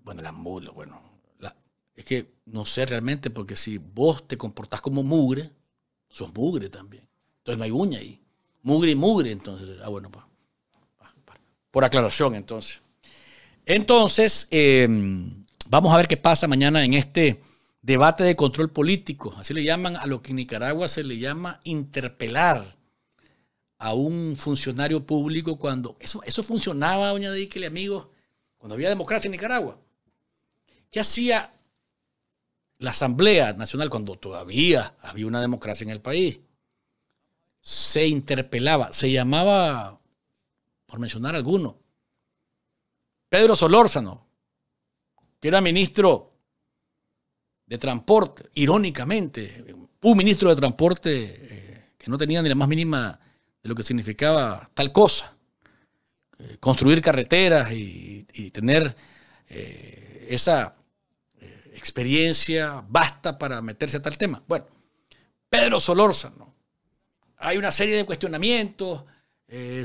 Bueno, la mugre, bueno, es que no sé realmente porque si vos te comportás como mugre, sos mugre también. Entonces no hay uña ahí. Mugre y mugre, entonces. Ah, bueno, pues. por aclaración, entonces. Entonces, eh, vamos a ver qué pasa mañana en este debate de control político. Así le llaman a lo que en Nicaragua se le llama interpelar a un funcionario público cuando eso, eso funcionaba, doña Díquele, amigos, cuando había democracia en Nicaragua. ¿Qué hacía la Asamblea Nacional cuando todavía había una democracia en el país? Se interpelaba, se llamaba, por mencionar alguno, Pedro Solórzano, que era ministro de Transporte, irónicamente, un ministro de Transporte eh, que no tenía ni la más mínima de lo que significaba tal cosa, eh, construir carreteras y, tener eh, esa experiencia basta para meterse a tal tema. Bueno, Pedro Solórzano, hay una serie de cuestionamientos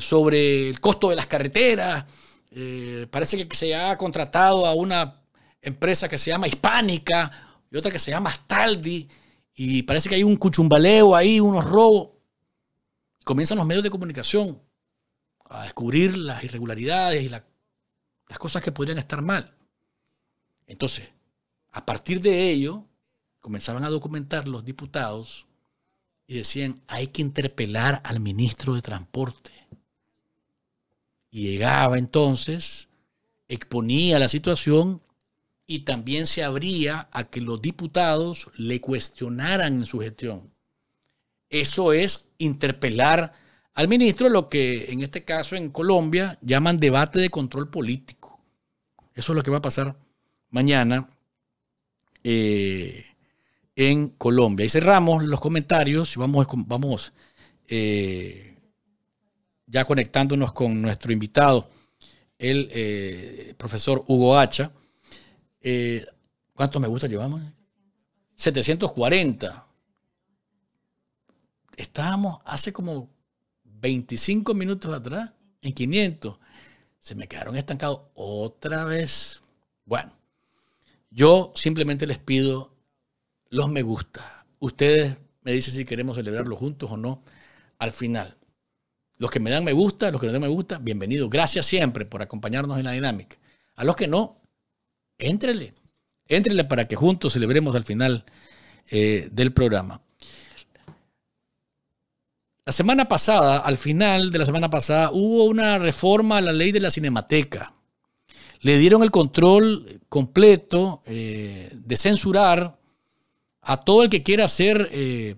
sobre el costo de las carreteras, eh, parece que se ha contratado a una empresa que se llama Hispánica y otra que se llama Astaldi. Y parece que hay un cuchumbaleo ahí, unos robos. Comienzan los medios de comunicación a descubrir las irregularidades y las cosas que podrían estar mal. Entonces, a partir de ello, comenzaban a documentar los diputados y decían, hay que interpelar al ministro de Transporte llegaba entonces, exponía la situación y también se abría a que los diputados le cuestionaran en su gestión. Eso es interpelar al ministro lo que en este caso en Colombia llaman debate de control político. Eso es lo que va a pasar mañana eh, en Colombia. Y cerramos los comentarios. Vamos, vamos eh, ya conectándonos con nuestro invitado, el eh, profesor Hugo Hacha. Eh, ¿Cuántos me gusta llevamos? 740. Estábamos hace como 25 minutos atrás en 500. Se me quedaron estancados otra vez. Bueno, yo simplemente les pido los me gusta. Ustedes me dicen si queremos celebrarlo juntos o no al final. Los que me dan me gusta, los que no me gusta, bienvenido. Gracias siempre por acompañarnos en la dinámica. A los que no, éntrele. Éntrele para que juntos celebremos al final eh, del programa. La semana pasada, al final de la semana pasada, hubo una reforma a la ley de la cinemateca. Le dieron el control completo eh, de censurar a todo el que quiera hacer eh,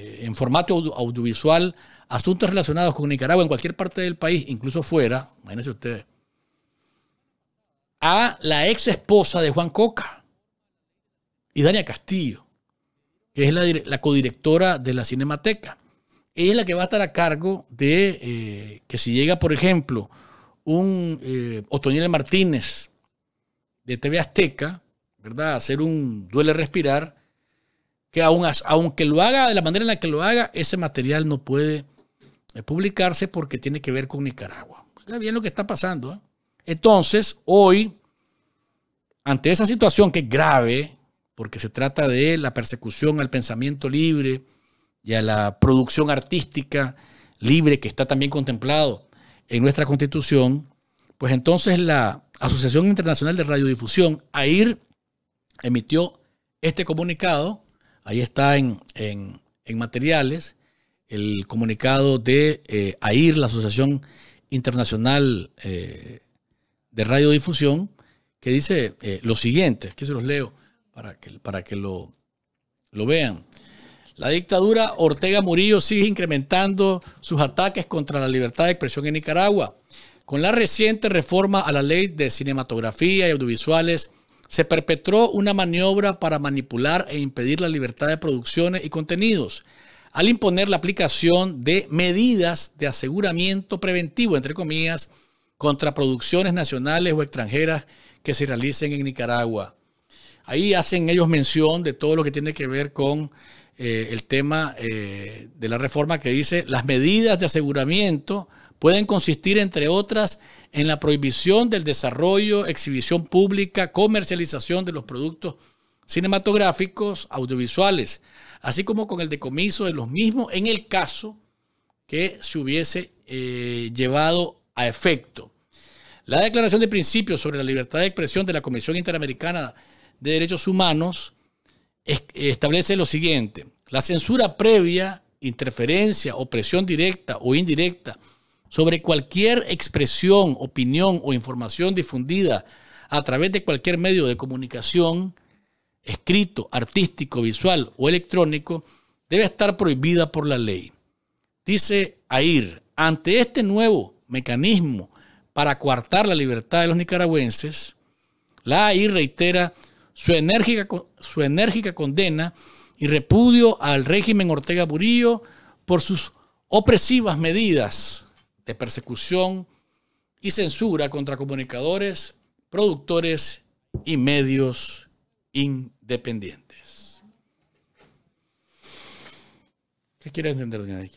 eh, en formato audiovisual asuntos relacionados con Nicaragua en cualquier parte del país, incluso fuera, imagínense ustedes, a la ex esposa de Juan Coca y Dania Castillo, que es la, codirectora de la Cinemateca. Ella es la que va a estar a cargo de eh, que si llega, por ejemplo, un eh, Otoniel Martínez de TV Azteca, ¿verdad? A hacer un duele respirar, que aunque lo haga de la manera en la que lo haga, ese material no puede eh, publicarse porque tiene que ver con Nicaragua. bien lo que está pasando. ¿eh? Entonces, hoy, ante esa situación que es grave, porque se trata de la persecución al pensamiento libre y a la producción artística libre que está también contemplado en nuestra constitución, pues entonces la Asociación Internacional de Radiodifusión, AIR, emitió este comunicado Ahí está en, materiales el comunicado de eh, AIR, la Asociación Internacional eh, de Radiodifusión, que dice eh, lo siguiente, que se los leo para que, para que lo, lo vean. La dictadura Ortega Murillo sigue incrementando sus ataques contra la libertad de expresión en Nicaragua. Con la reciente reforma a la ley de cinematografía y audiovisuales se perpetró una maniobra para manipular e impedir la libertad de producciones y contenidos al imponer la aplicación de medidas de aseguramiento preventivo, entre comillas, contra producciones nacionales o extranjeras que se realicen en Nicaragua. Ahí hacen ellos mención de todo lo que tiene que ver con eh, el tema eh, de la reforma que dice las medidas de aseguramiento pueden consistir, entre otras, en la prohibición del desarrollo, exhibición pública, comercialización de los productos cinematográficos, audiovisuales, así como con el decomiso de los mismos en el caso que se hubiese eh, llevado a efecto. La Declaración de Principios sobre la Libertad de Expresión de la Comisión Interamericana de Derechos Humanos establece lo siguiente. La censura previa, interferencia o presión directa o indirecta sobre cualquier expresión, opinión o información difundida a través de cualquier medio de comunicación, escrito, artístico, visual o electrónico, debe estar prohibida por la ley. Dice AIR, ante este nuevo mecanismo para coartar la libertad de los nicaragüenses, la AIR reitera su enérgica, su enérgica condena y repudio al régimen Ortega Burillo por sus opresivas medidas de persecución y censura contra comunicadores, productores y medios independientes. ¿Qué quiere entender, doña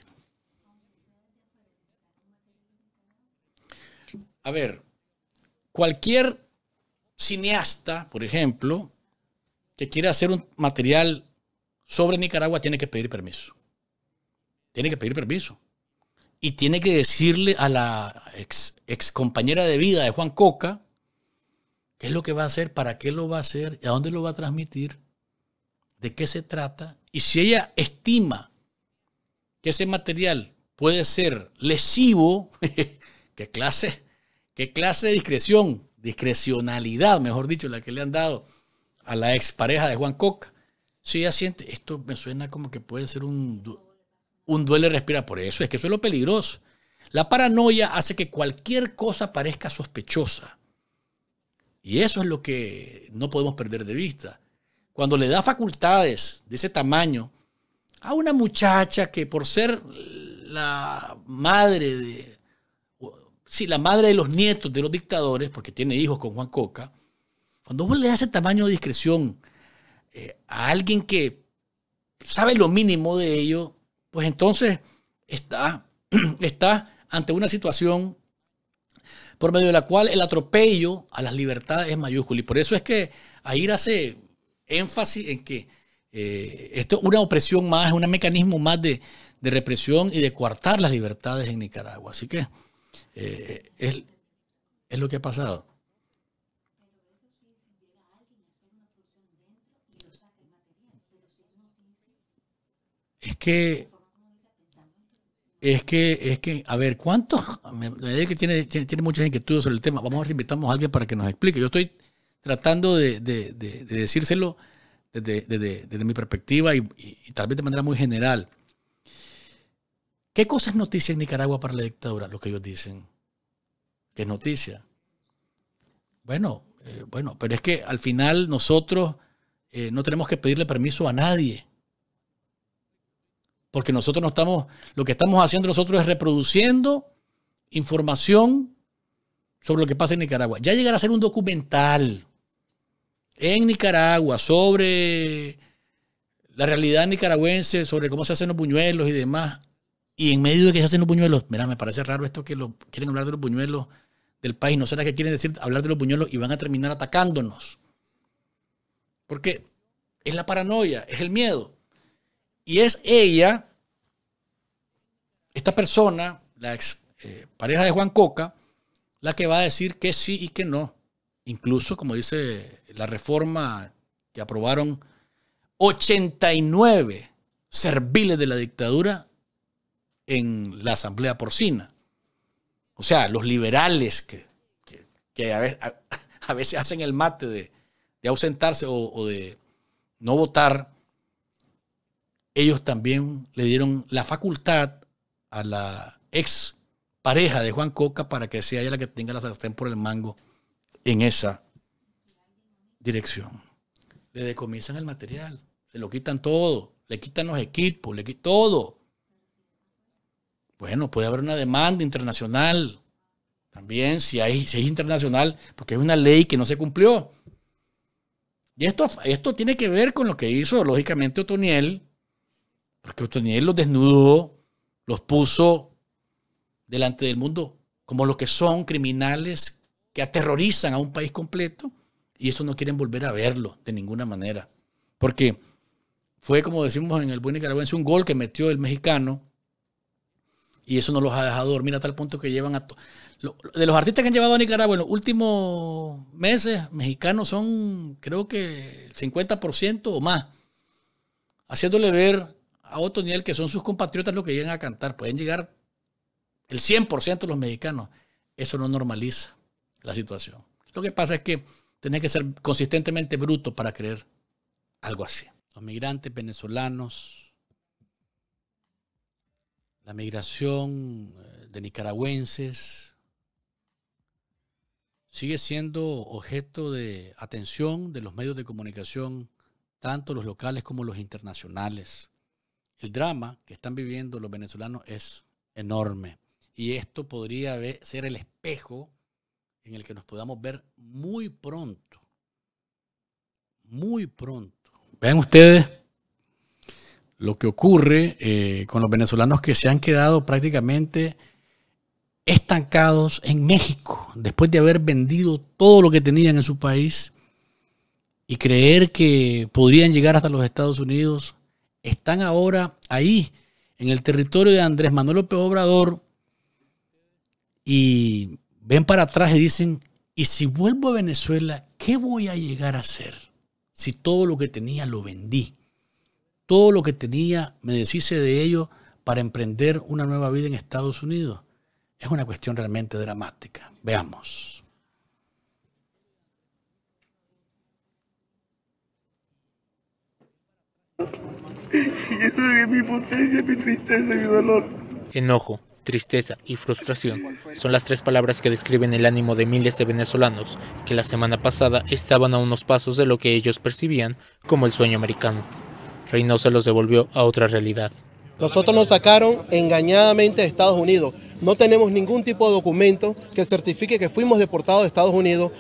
A ver, cualquier cineasta, por ejemplo, que quiera hacer un material sobre Nicaragua tiene que pedir permiso. Tiene que pedir permiso y tiene que decirle a la ex, compañera de vida de Juan Coca qué es lo que va a hacer, para qué lo va a hacer, y a dónde lo va a transmitir, de qué se trata. Y si ella estima que ese material puede ser lesivo, qué clase, qué clase de discreción, discrecionalidad, mejor dicho, la que le han dado a la expareja de Juan Coca. Si ella siente, esto me suena como que puede ser un un duele respira. Por eso es que eso es lo peligroso. La paranoia hace que cualquier cosa parezca sospechosa. Y eso es lo que no podemos perder de vista. Cuando le da facultades de ese tamaño a una muchacha que por ser la madre de, sí, la madre de los nietos de los dictadores, porque tiene hijos con Juan Coca, cuando vos le das ese tamaño de discreción eh, a alguien que sabe lo mínimo de ello, pues entonces está, está ante una situación por medio de la cual el atropello a las libertades es mayúsculo. Y por eso es que Aira hace énfasis en que eh, esto es una opresión más, es un mecanismo más de, represión y de coartar las libertades en Nicaragua. Así que eh, es, es lo que ha pasado. es que es que, es que, a ver, ¿cuántos? idea es que tiene, tiene, muchas inquietudes sobre el tema. Vamos a ver si invitamos a alguien para que nos explique. Yo estoy tratando de, decírselo desde, mi perspectiva y, tal vez de manera muy general. ¿Qué cosa es noticia en Nicaragua para la dictadura? Lo que ellos dicen. ¿Qué es noticia? Bueno, eh, bueno, pero es que al final nosotros eh, no tenemos que pedirle permiso a nadie. Porque nosotros no estamos, lo que estamos haciendo nosotros es reproduciendo información sobre lo que pasa en Nicaragua. Ya llegar a ser un documental en Nicaragua sobre la realidad nicaragüense, sobre cómo se hacen los buñuelos y demás. Y en medio de que se hacen los buñuelos, mira, me parece raro esto que lo, quieren hablar de los buñuelos del país. No sé será que quieren decir hablar de los buñuelos y van a terminar atacándonos. Porque es la paranoia, es el miedo. Y es ella, esta persona, la ex eh, pareja de Juan Coca, la que va a decir que sí y que no. Incluso, como dice la reforma que aprobaron 89 serviles de la dictadura en la Asamblea Porcina. O sea, los liberales que, a, veces, hacen el mate de, ausentarse o de no votar ellos también le dieron la facultad a la ex pareja de Juan Coca para que sea ella la que tenga la sartén por el mango en esa dirección. Le decomisan el material, se lo quitan todo, le quitan los equipos, le quitan todo. Bueno, puede haber una demanda internacional. También, si, hay, es internacional, porque hay una ley que no se cumplió. Y esto, esto tiene que ver con lo que hizo, lógicamente, Otoniel porque él los desnudó, los puso delante del mundo como lo que son criminales que aterrorizan a un país completo y eso no quieren volver a verlo de ninguna manera. Porque fue, como decimos en el buen nicaragüense, un gol que metió el mexicano y eso no los ha dejado dormir a tal punto que llevan a... de los artistas que han llevado a Nicaragua en los últimos meses, mexicanos son creo que el 50% o más, haciéndole ver a nivel, que son sus compatriotas los que llegan a cantar. Pueden llegar el 100% los mexicanos. Eso no normaliza la situación. Lo que pasa es que tenés que ser consistentemente bruto para creer algo así. Los migrantes venezolanos, la migración eh, de nicaragüenses, sigue siendo objeto de atención de los medios de comunicación, tanto los locales como los internacionales. El drama que están viviendo los venezolanos es enorme y esto podría ser el espejo en el que nos podamos ver muy pronto. Muy pronto. Vean ustedes lo que ocurre eh, con los venezolanos que se han quedado prácticamente estancados en México después de haber vendido todo lo que tenían en su país y creer que podrían llegar hasta los Estados Unidos están ahora ahí, en el territorio de Andrés Manuel López Obrador, y ven para atrás y dicen, ¿y si vuelvo a Venezuela, qué voy a llegar a hacer? Si todo lo que tenía lo vendí, todo lo que tenía me deshice de ello para emprender una nueva vida en Estados Unidos. Es una cuestión realmente dramática. Veamos. eso es mi potencia, mi tristeza, mi dolor. Enojo, tristeza y frustración son las tres palabras que describen el ánimo de miles de venezolanos que la semana pasada estaban a unos pasos de lo que ellos percibían como el sueño americano. Reynosa los devolvió a otra realidad. Nosotros nos sacaron engañadamente de Estados Unidos. No tenemos ningún tipo de documento que certifique que fuimos deportados de Estados Unidos.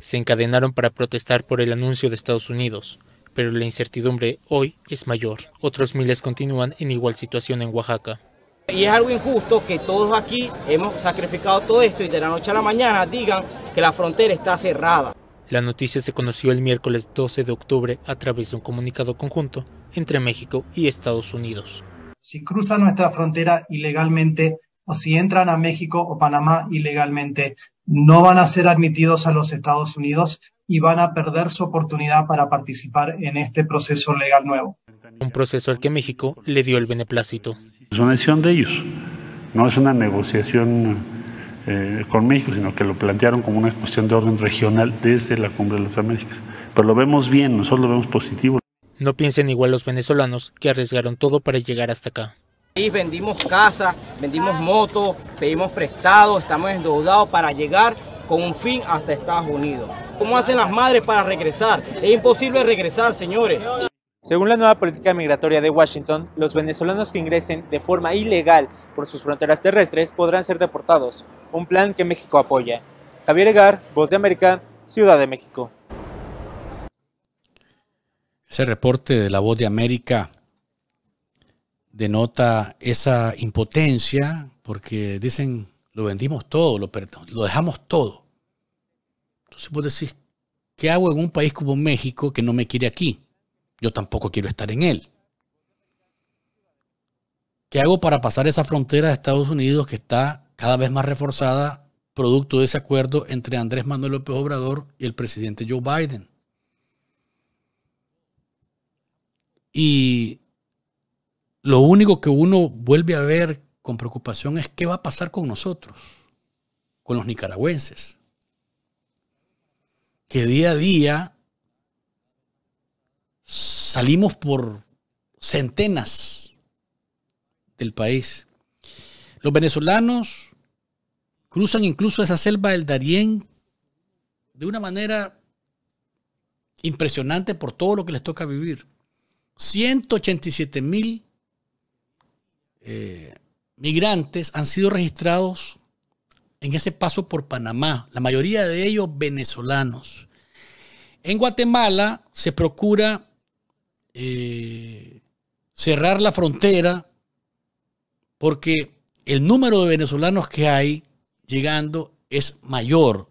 Se encadenaron para protestar por el anuncio de Estados Unidos, pero la incertidumbre hoy es mayor. Otros miles continúan en igual situación en Oaxaca. Y es algo injusto que todos aquí hemos sacrificado todo esto y de la noche a la mañana digan que la frontera está cerrada. La noticia se conoció el miércoles 12 de octubre a través de un comunicado conjunto entre México y Estados Unidos. Si cruzan nuestra frontera ilegalmente o si entran a México o Panamá ilegalmente, no van a ser admitidos a los Estados Unidos y van a perder su oportunidad para participar en este proceso legal nuevo. Un proceso al que México le dio el beneplácito. Es una decisión de ellos, no es una negociación eh, con México, sino que lo plantearon como una cuestión de orden regional desde la Cumbre de las Américas. Pero lo vemos bien, nosotros lo vemos positivo. No piensen igual los venezolanos que arriesgaron todo para llegar hasta acá. Y vendimos casa, vendimos moto, pedimos prestado, estamos endeudados para llegar con un fin hasta Estados Unidos. ¿Cómo hacen las madres para regresar? Es imposible regresar, señores. Según la nueva política migratoria de Washington, los venezolanos que ingresen de forma ilegal por sus fronteras terrestres podrán ser deportados, un plan que México apoya. Javier Egar, Voz de América, Ciudad de México. Ese reporte de la Voz de América denota esa impotencia porque dicen, lo vendimos todo, lo, lo dejamos todo ¿Se vos ¿qué hago en un país como México que no me quiere aquí? Yo tampoco quiero estar en él. ¿Qué hago para pasar esa frontera de Estados Unidos que está cada vez más reforzada producto de ese acuerdo entre Andrés Manuel López Obrador y el presidente Joe Biden? Y lo único que uno vuelve a ver con preocupación es qué va a pasar con nosotros, con los nicaragüenses que día a día salimos por centenas del país. Los venezolanos cruzan incluso esa selva del Darién de una manera impresionante por todo lo que les toca vivir. 187 mil eh, migrantes han sido registrados en ese paso por Panamá, la mayoría de ellos venezolanos. En Guatemala se procura eh, cerrar la frontera porque el número de venezolanos que hay llegando es mayor.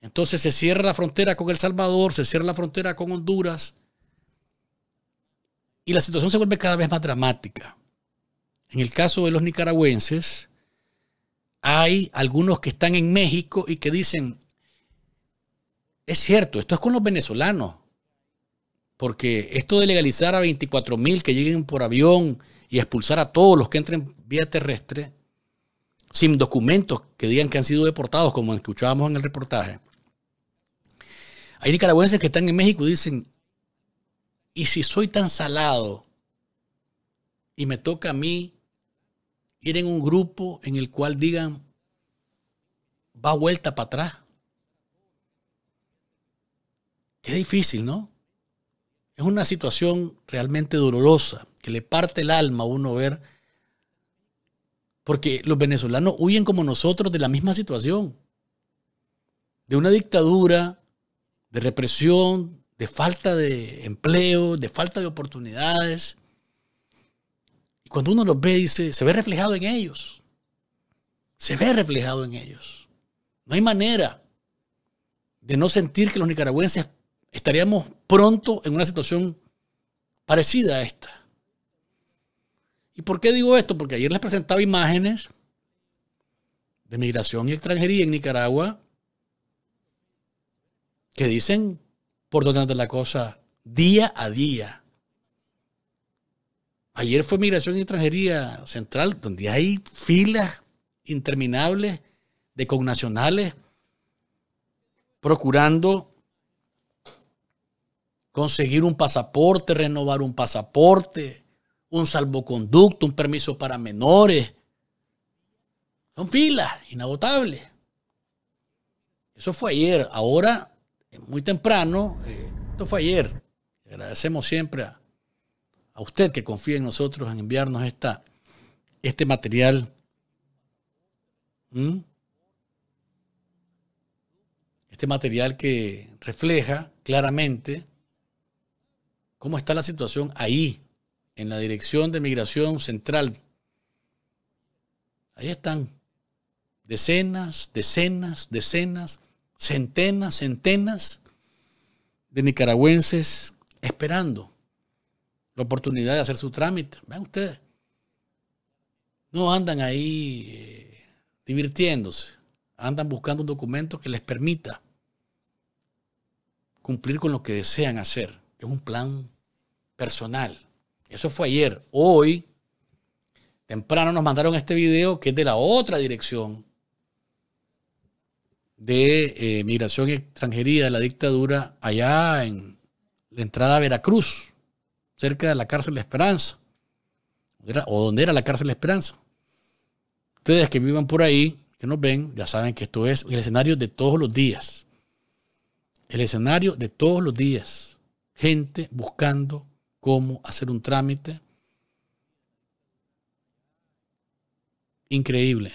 Entonces se cierra la frontera con El Salvador, se cierra la frontera con Honduras y la situación se vuelve cada vez más dramática. En el caso de los nicaragüenses, hay algunos que están en México y que dicen, es cierto, esto es con los venezolanos, porque esto de legalizar a 24.000 mil que lleguen por avión y expulsar a todos los que entren vía terrestre, sin documentos que digan que han sido deportados, como escuchábamos en el reportaje. Hay nicaragüenses que están en México y dicen, ¿y si soy tan salado y me toca a mí ir en un grupo en el cual digan, va vuelta para atrás. Qué difícil, ¿no? Es una situación realmente dolorosa, que le parte el alma a uno ver, porque los venezolanos huyen como nosotros de la misma situación, de una dictadura, de represión, de falta de empleo, de falta de oportunidades y cuando uno los ve, dice, se ve reflejado en ellos. Se ve reflejado en ellos. No hay manera de no sentir que los nicaragüenses estaríamos pronto en una situación parecida a esta. ¿Y por qué digo esto? Porque ayer les presentaba imágenes de migración y extranjería en Nicaragua que dicen por donante anda la cosa día a día. Ayer fue Migración y Extranjería Central, donde hay filas interminables de connacionales procurando conseguir un pasaporte, renovar un pasaporte, un salvoconducto, un permiso para menores. Son filas inagotables. Eso fue ayer. Ahora, muy temprano, eh, esto fue ayer. Agradecemos siempre a a usted que confía en nosotros en enviarnos esta, este material. ¿Mm? Este material que refleja claramente cómo está la situación ahí, en la Dirección de Migración Central. Ahí están decenas, decenas, decenas, centenas, centenas de nicaragüenses esperando la oportunidad de hacer su trámite. Vean ustedes. No andan ahí eh, divirtiéndose. Andan buscando un documento que les permita cumplir con lo que desean hacer. Es un plan personal. Eso fue ayer. Hoy, temprano, nos mandaron este video que es de la otra dirección de eh, migración extranjería de la dictadura allá en la entrada a Veracruz cerca de la cárcel de Esperanza, o donde era la cárcel de Esperanza. Ustedes que vivan por ahí, que nos ven, ya saben que esto es el escenario de todos los días. El escenario de todos los días. Gente buscando cómo hacer un trámite. Increíble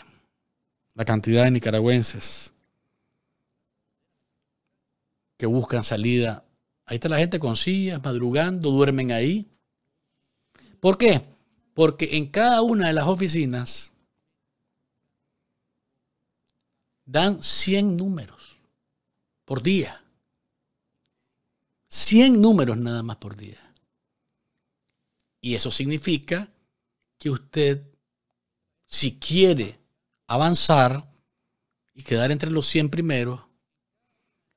la cantidad de nicaragüenses que buscan salida Ahí está la gente con sillas, madrugando, duermen ahí. ¿Por qué? Porque en cada una de las oficinas dan 100 números por día. 100 números nada más por día. Y eso significa que usted, si quiere avanzar y quedar entre los 100 primeros,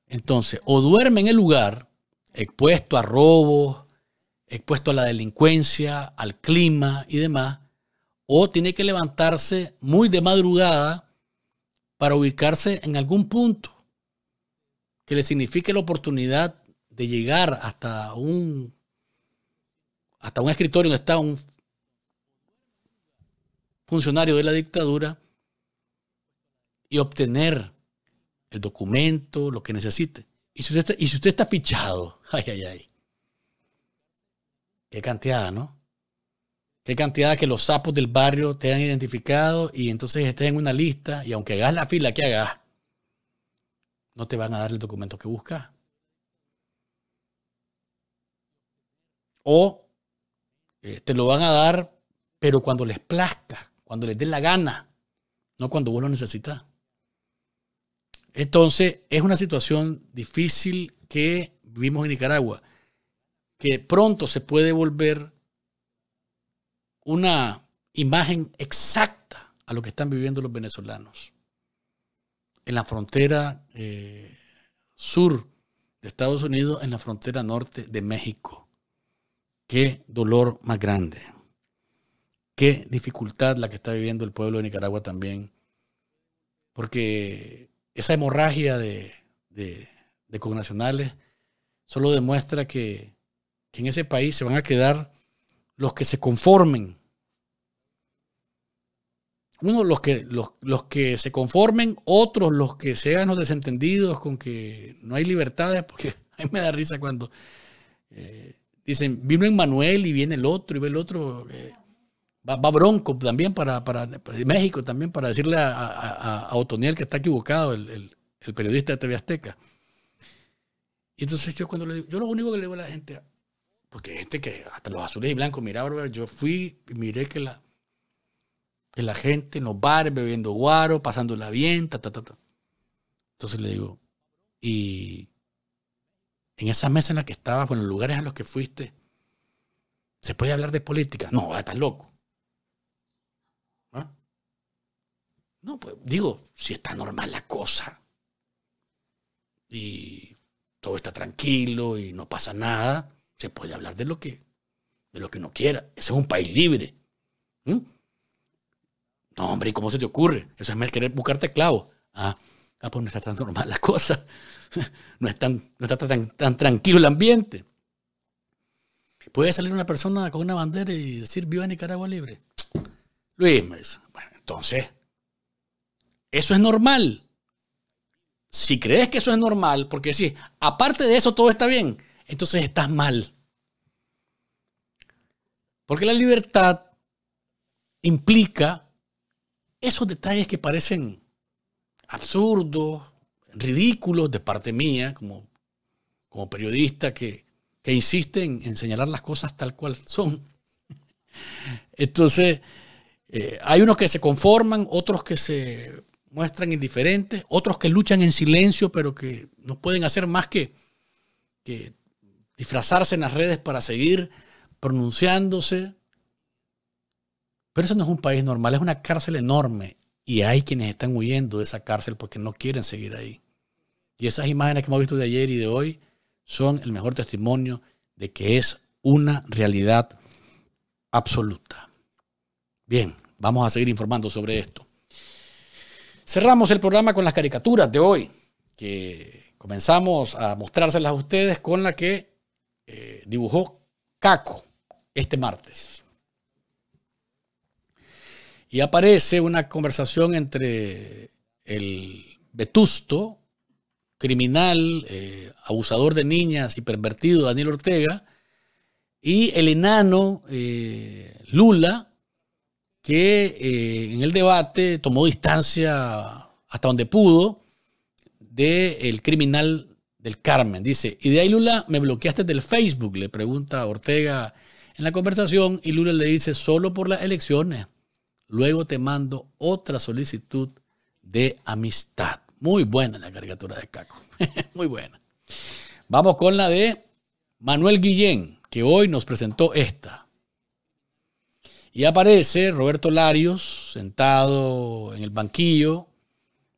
entonces o duerme en el lugar expuesto a robos, expuesto a la delincuencia, al clima y demás, o tiene que levantarse muy de madrugada para ubicarse en algún punto que le signifique la oportunidad de llegar hasta un hasta un escritorio donde está un funcionario de la dictadura y obtener el documento, lo que necesite. Y si usted está, fichado, ay, ay, ay. Qué cantidad, ¿no? Qué cantidad que los sapos del barrio te han identificado y entonces estés en una lista y aunque hagas la fila que hagas, no te van a dar el documento que buscas. O eh, te lo van a dar, pero cuando les plazca, cuando les dé la gana, no cuando vos lo necesitas. Entonces, es una situación difícil que vivimos en Nicaragua, que pronto se puede volver una imagen exacta a lo que están viviendo los venezolanos. En la frontera eh, sur de Estados Unidos, en la frontera norte de México. Qué dolor más grande. Qué dificultad la que está viviendo el pueblo de Nicaragua también. Porque esa hemorragia de, de, solo demuestra que, en ese país se van a quedar los que se conformen. Uno, los que, los, que se conformen, otros, los que sean los desentendidos con que no hay libertades, porque a mí me da risa cuando eh, dicen, vino Emmanuel y viene el otro, y ve el otro. Eh, Va, Bronco también para, pues, México también para decirle a, a, Otoniel que está equivocado, el, periodista de TV Azteca. Y entonces yo cuando le digo, yo lo único que le digo a la gente, porque gente que hasta los azules y blancos miraba, yo fui y miré que la, que la gente en los bares bebiendo guaro, pasándola bien, ta, ta, ta, ta. Entonces le digo, y en esa mesa en la que estabas, bueno, en los lugares a los que fuiste, ¿se puede hablar de política? No, estás loco. No, pues digo, si está normal la cosa y todo está tranquilo y no pasa nada, se puede hablar de lo que, de lo que uno quiera. Ese es un país libre. No, hombre, ¿y cómo se te ocurre? Eso es querer buscarte clavo. Ah, ah, pues no está tan normal la cosa. No, está tan, tan tranquilo el ambiente. Puede salir una persona con una bandera y decir viva Nicaragua libre. Luis bueno, entonces eso es normal. Si crees que eso es normal, porque si aparte de eso todo está bien, entonces estás mal. Porque la libertad implica esos detalles que parecen absurdos, ridículos de parte mía, como, como periodista que, que insiste en, señalar las cosas tal cual son. Entonces, eh, hay unos que se conforman, otros que se muestran indiferentes, otros que luchan en silencio, pero que no pueden hacer más que, que disfrazarse en las redes para seguir pronunciándose. Pero eso no es un país normal, es una cárcel enorme. Y hay quienes están huyendo de esa cárcel porque no quieren seguir ahí. Y esas imágenes que hemos visto de ayer y de hoy son el mejor testimonio de que es una realidad absoluta. Bien, vamos a seguir informando sobre esto. Cerramos el programa con las caricaturas de hoy, que comenzamos a mostrárselas a ustedes con la que eh, dibujó Caco este martes. Y aparece una conversación entre el vetusto, criminal, eh, abusador de niñas y pervertido Daniel Ortega, y el enano eh, Lula, que eh, en el debate tomó distancia hasta donde pudo del criminal del Carmen. Dice, y de ahí Lula, me bloqueaste del Facebook, le pregunta Ortega en la conversación y Lula le dice, solo por las elecciones. Luego te mando otra solicitud de amistad. Muy buena la caricatura de Caco. Muy buena. Vamos con la de Manuel Guillén, que hoy nos presentó esta. Y aparece Roberto Larios sentado en el banquillo,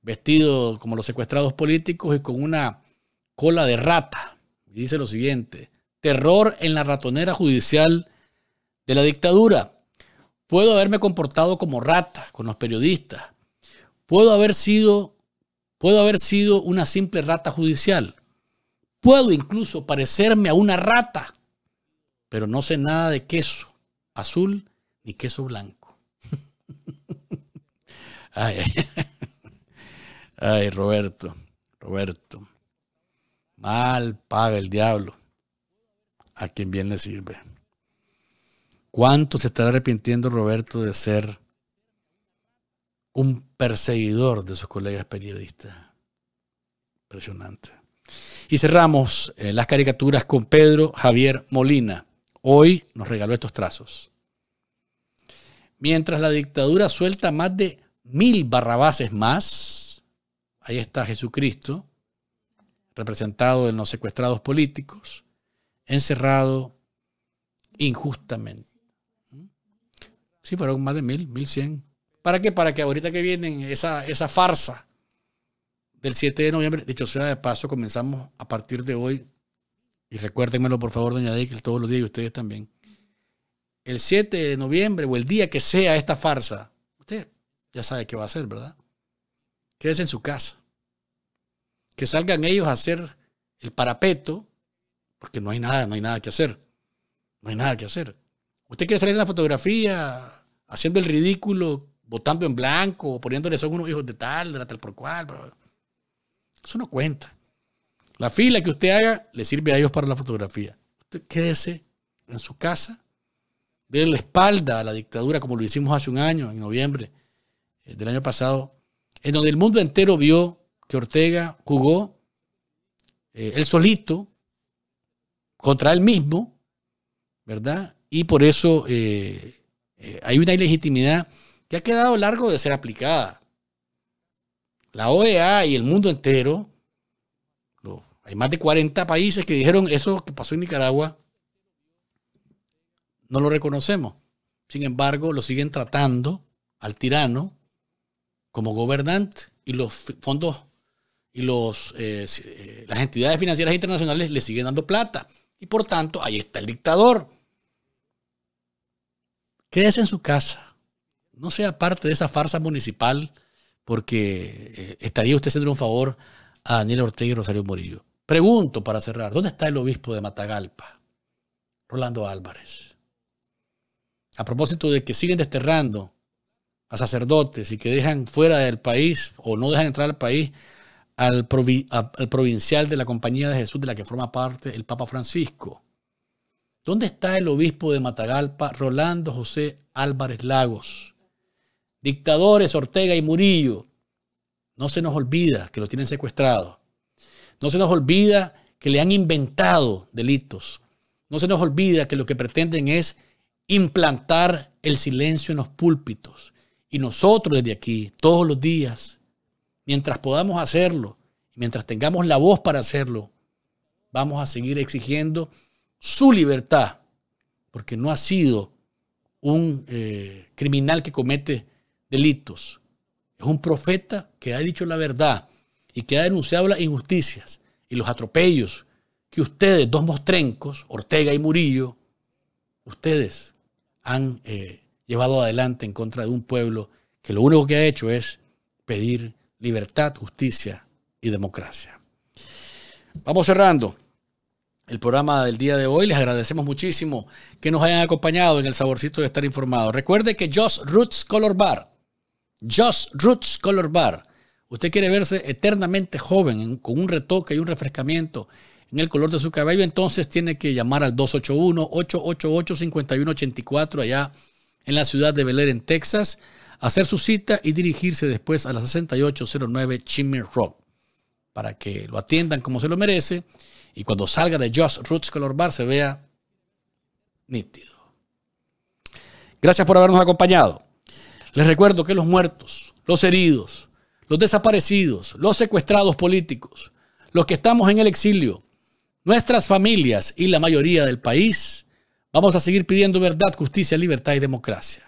vestido como los secuestrados políticos y con una cola de rata. Y dice lo siguiente, terror en la ratonera judicial de la dictadura. Puedo haberme comportado como rata con los periodistas. Puedo haber sido, puedo haber sido una simple rata judicial. Puedo incluso parecerme a una rata, pero no sé nada de queso azul y queso blanco. ay, ay, Roberto, Roberto. Mal paga el diablo a quien bien le sirve. ¿Cuánto se estará arrepintiendo Roberto de ser un perseguidor de sus colegas periodistas? Impresionante. Y cerramos eh, las caricaturas con Pedro Javier Molina. Hoy nos regaló estos trazos. Mientras la dictadura suelta más de mil barrabases más, ahí está Jesucristo, representado en los secuestrados políticos, encerrado injustamente. Sí, fueron más de mil, mil cien. ¿Para qué? Para que ahorita que vienen esa, esa farsa del 7 de noviembre, dicho sea de paso, comenzamos a partir de hoy, y recuérdenmelo por favor, doña Deikel, todos los días y ustedes también el 7 de noviembre o el día que sea esta farsa, usted ya sabe qué va a hacer, ¿verdad? Quédese en su casa. Que salgan ellos a hacer el parapeto, porque no hay nada, no hay nada que hacer. No hay nada que hacer. Usted quiere salir en la fotografía haciendo el ridículo, votando en blanco, poniéndole son unos hijos de tal, de la tal por cual. Eso no cuenta. La fila que usted haga le sirve a ellos para la fotografía. Usted quédese en su casa de la espalda a la dictadura, como lo hicimos hace un año, en noviembre eh, del año pasado, en donde el mundo entero vio que Ortega jugó eh, él solito contra él mismo, ¿verdad? Y por eso eh, hay una ilegitimidad que ha quedado largo de ser aplicada. La OEA y el mundo entero, hay más de 40 países que dijeron eso que pasó en Nicaragua no lo reconocemos. Sin embargo, lo siguen tratando al tirano como gobernante y los fondos y los, eh, eh, las entidades financieras internacionales le siguen dando plata. Y por tanto, ahí está el dictador. Quédese en su casa. No sea parte de esa farsa municipal porque eh, estaría usted haciendo un favor a Daniel Ortega y Rosario Murillo. Pregunto para cerrar, ¿dónde está el obispo de Matagalpa? Rolando Álvarez a propósito de que siguen desterrando a sacerdotes y que dejan fuera del país o no dejan entrar al país al, provincial de la Compañía de Jesús de la que forma parte el Papa Francisco. ¿Dónde está el obispo de Matagalpa, Rolando José Álvarez Lagos? Dictadores Ortega y Murillo, no se nos olvida que lo tienen secuestrado. No se nos olvida que le han inventado delitos. No se nos olvida que lo que pretenden es implantar el silencio en los púlpitos. Y nosotros desde aquí, todos los días, mientras podamos hacerlo, mientras tengamos la voz para hacerlo, vamos a seguir exigiendo su libertad, porque no ha sido un eh, criminal que comete delitos. Es un profeta que ha dicho la verdad y que ha denunciado las injusticias y los atropellos que ustedes, dos mostrencos, Ortega y Murillo, ustedes han eh, llevado adelante en contra de un pueblo que lo único que ha hecho es pedir libertad, justicia y democracia. Vamos cerrando el programa del día de hoy. Les agradecemos muchísimo que nos hayan acompañado en el saborcito de estar informados. Recuerde que Just Roots Color Bar, Just Roots Color Bar, usted quiere verse eternamente joven con un retoque y un refrescamiento en el color de su cabello, entonces tiene que llamar al 281-888-5184 allá en la ciudad de Bel Air, en Texas, hacer su cita y dirigirse después a la 6809 Chimney Rock para que lo atiendan como se lo merece y cuando salga de Just Roots Color Bar se vea nítido. Gracias por habernos acompañado. Les recuerdo que los muertos, los heridos, los desaparecidos, los secuestrados políticos, los que estamos en el exilio, nuestras familias y la mayoría del país, vamos a seguir pidiendo verdad, justicia, libertad y democracia.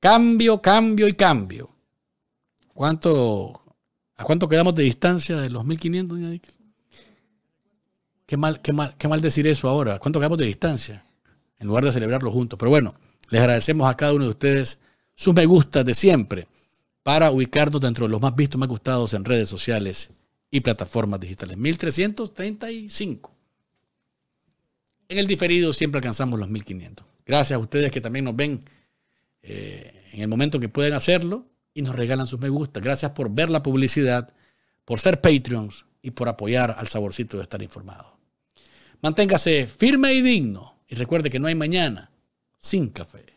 Cambio, cambio y cambio. ¿Cuánto, ¿A cuánto quedamos de distancia de los 1500, Qué mal, qué, mal, qué mal decir eso ahora. ¿A cuánto quedamos de distancia? En lugar de celebrarlo juntos. Pero bueno, les agradecemos a cada uno de ustedes sus me gustas de siempre para ubicarnos dentro de los más vistos, más gustados en redes sociales y plataformas digitales. 1335. En el diferido siempre alcanzamos los 1500. Gracias a ustedes que también nos ven eh, en el momento que pueden hacerlo y nos regalan sus me gusta. Gracias por ver la publicidad, por ser Patreons y por apoyar al saborcito de estar informado. Manténgase firme y digno y recuerde que no hay mañana sin café.